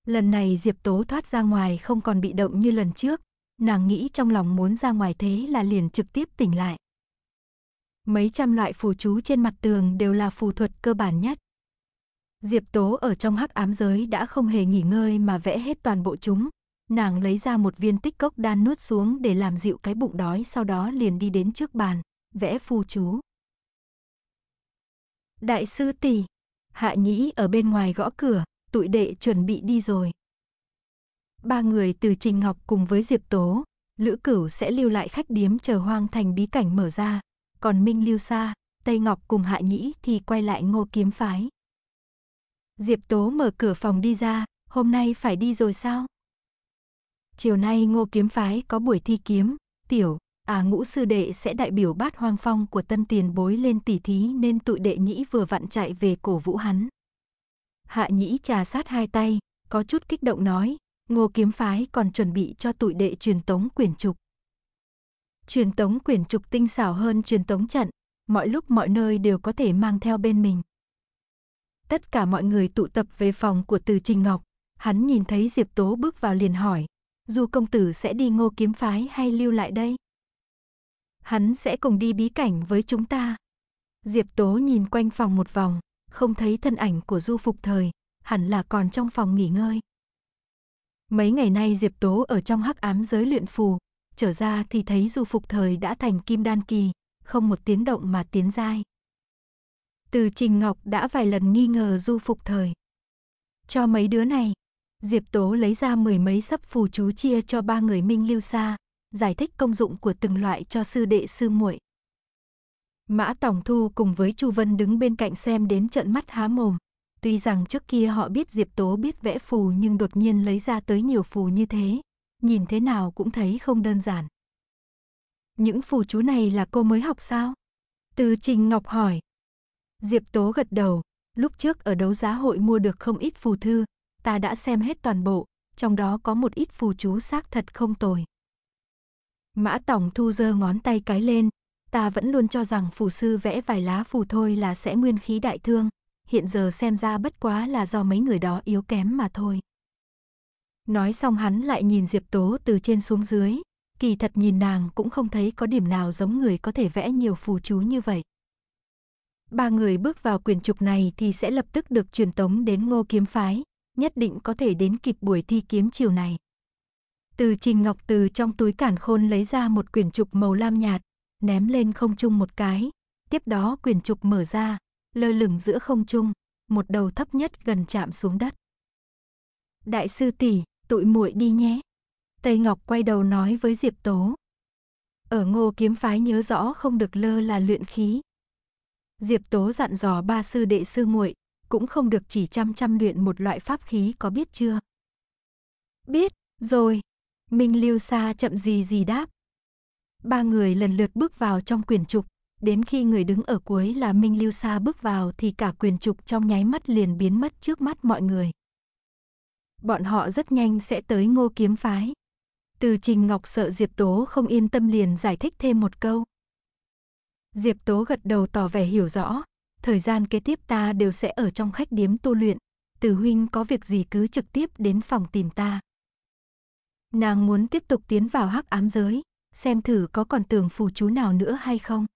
Lần này Diệp Tố thoát ra ngoài không còn bị động như lần trước, nàng nghĩ trong lòng muốn ra ngoài thế là liền trực tiếp tỉnh lại. Mấy trăm loại phù chú trên mặt tường đều là phù thuật cơ bản nhất. Diệp Tố ở trong hắc ám giới đã không hề nghỉ ngơi mà vẽ hết toàn bộ chúng, nàng lấy ra một viên tích cốc đan nuốt xuống để làm dịu cái bụng đói sau đó liền đi đến trước bàn, vẽ phù chú. Đại sư tỷ, hạ nhĩ ở bên ngoài gõ cửa, tụi đệ chuẩn bị đi rồi. Ba người từ Trình Ngọc cùng với Diệp Tố, Lữ Cửu sẽ lưu lại khách điếm chờ hoang thành bí cảnh mở ra, còn Minh lưu xa, Tây Ngọc cùng Hạ Nhĩ thì quay lại ngô kiếm phái. Diệp Tố mở cửa phòng đi ra, hôm nay phải đi rồi sao? Chiều nay Ngô Kiếm Phái có buổi thi kiếm, tiểu, à ngũ sư đệ sẽ đại biểu bát hoang phong của tân tiền bối lên tỉ thí nên tụi đệ nhĩ vừa vặn chạy về cổ vũ hắn. Hạ nhĩ trà sát hai tay, có chút kích động nói, Ngô Kiếm Phái còn chuẩn bị cho tụi đệ truyền tống quyển trục. Truyền tống quyển trục tinh xảo hơn truyền tống trận, mọi lúc mọi nơi đều có thể mang theo bên mình. Tất cả mọi người tụ tập về phòng của Từ Trình Ngọc, hắn nhìn thấy Diệp Tố bước vào liền hỏi, Du công tử sẽ đi ngô kiếm phái hay lưu lại đây? Hắn sẽ cùng đi bí cảnh với chúng ta. Diệp Tố nhìn quanh phòng một vòng, không thấy thân ảnh của Du Phục Thời, hẳn là còn trong phòng nghỉ ngơi. Mấy ngày nay Diệp Tố ở trong hắc ám giới luyện phù, trở ra thì thấy Du Phục Thời đã thành kim đan kỳ, không một tiếng động mà tiến dai. Từ Trình Ngọc đã vài lần nghi ngờ Du Phục Thời. Cho mấy đứa này, Diệp Tố lấy ra mười mấy sắp phù chú chia cho ba người Minh Lưu Sa, giải thích công dụng của từng loại cho sư đệ sư muội. Mã Tổng Thu cùng với Chu Vân đứng bên cạnh xem đến trận mắt há mồm. Tuy rằng trước kia họ biết Diệp Tố biết vẽ phù nhưng đột nhiên lấy ra tới nhiều phù như thế, nhìn thế nào cũng thấy không đơn giản. Những phù chú này là cô mới học sao? Từ Trình Ngọc hỏi. Diệp Tố gật đầu, lúc trước ở đấu giá hội mua được không ít phù thư, ta đã xem hết toàn bộ, trong đó có một ít phù chú xác thật không tồi. Mã Tổng thu giơ ngón tay cái lên, ta vẫn luôn cho rằng phù sư vẽ vài lá phù thôi là sẽ nguyên khí đại thương, hiện giờ xem ra bất quá là do mấy người đó yếu kém mà thôi. Nói xong hắn lại nhìn Diệp Tố từ trên xuống dưới, kỳ thật nhìn nàng cũng không thấy có điểm nào giống người có thể vẽ nhiều phù chú như vậy. Ba người bước vào quyền trục này thì sẽ lập tức được truyền tống đến ngô kiếm phái, nhất định có thể đến kịp buổi thi kiếm chiều này. Từ Trình Ngọc từ trong túi cản khôn lấy ra một quyển trục màu lam nhạt, ném lên không trung một cái, tiếp đó quyển trục mở ra, lơ lửng giữa không trung, một đầu thấp nhất gần chạm xuống đất. Đại sư tỷ, tụi muội đi nhé. Tây Ngọc quay đầu nói với Diệp Tố. Ở ngô kiếm phái nhớ rõ không được lơ là luyện khí. Diệp Tố dặn dò ba sư đệ sư muội cũng không được chỉ chăm chăm luyện một loại pháp khí có biết chưa? Biết, rồi. Minh Lưu Sa chậm gì gì đáp. Ba người lần lượt bước vào trong quyển trục, đến khi người đứng ở cuối là Minh Lưu Sa bước vào thì cả quyển trục trong nháy mắt liền biến mất trước mắt mọi người. Bọn họ rất nhanh sẽ tới ngô kiếm phái. Từ Trình Ngọc sợ Diệp Tố không yên tâm liền giải thích thêm một câu. Diệp Tố gật đầu tỏ vẻ hiểu rõ, thời gian kế tiếp ta đều sẽ ở trong khách điếm tu luyện, từ huynh có việc gì cứ trực tiếp đến phòng tìm ta. Nàng muốn tiếp tục tiến vào hắc ám giới, xem thử có còn tưởng phù chú nào nữa hay không.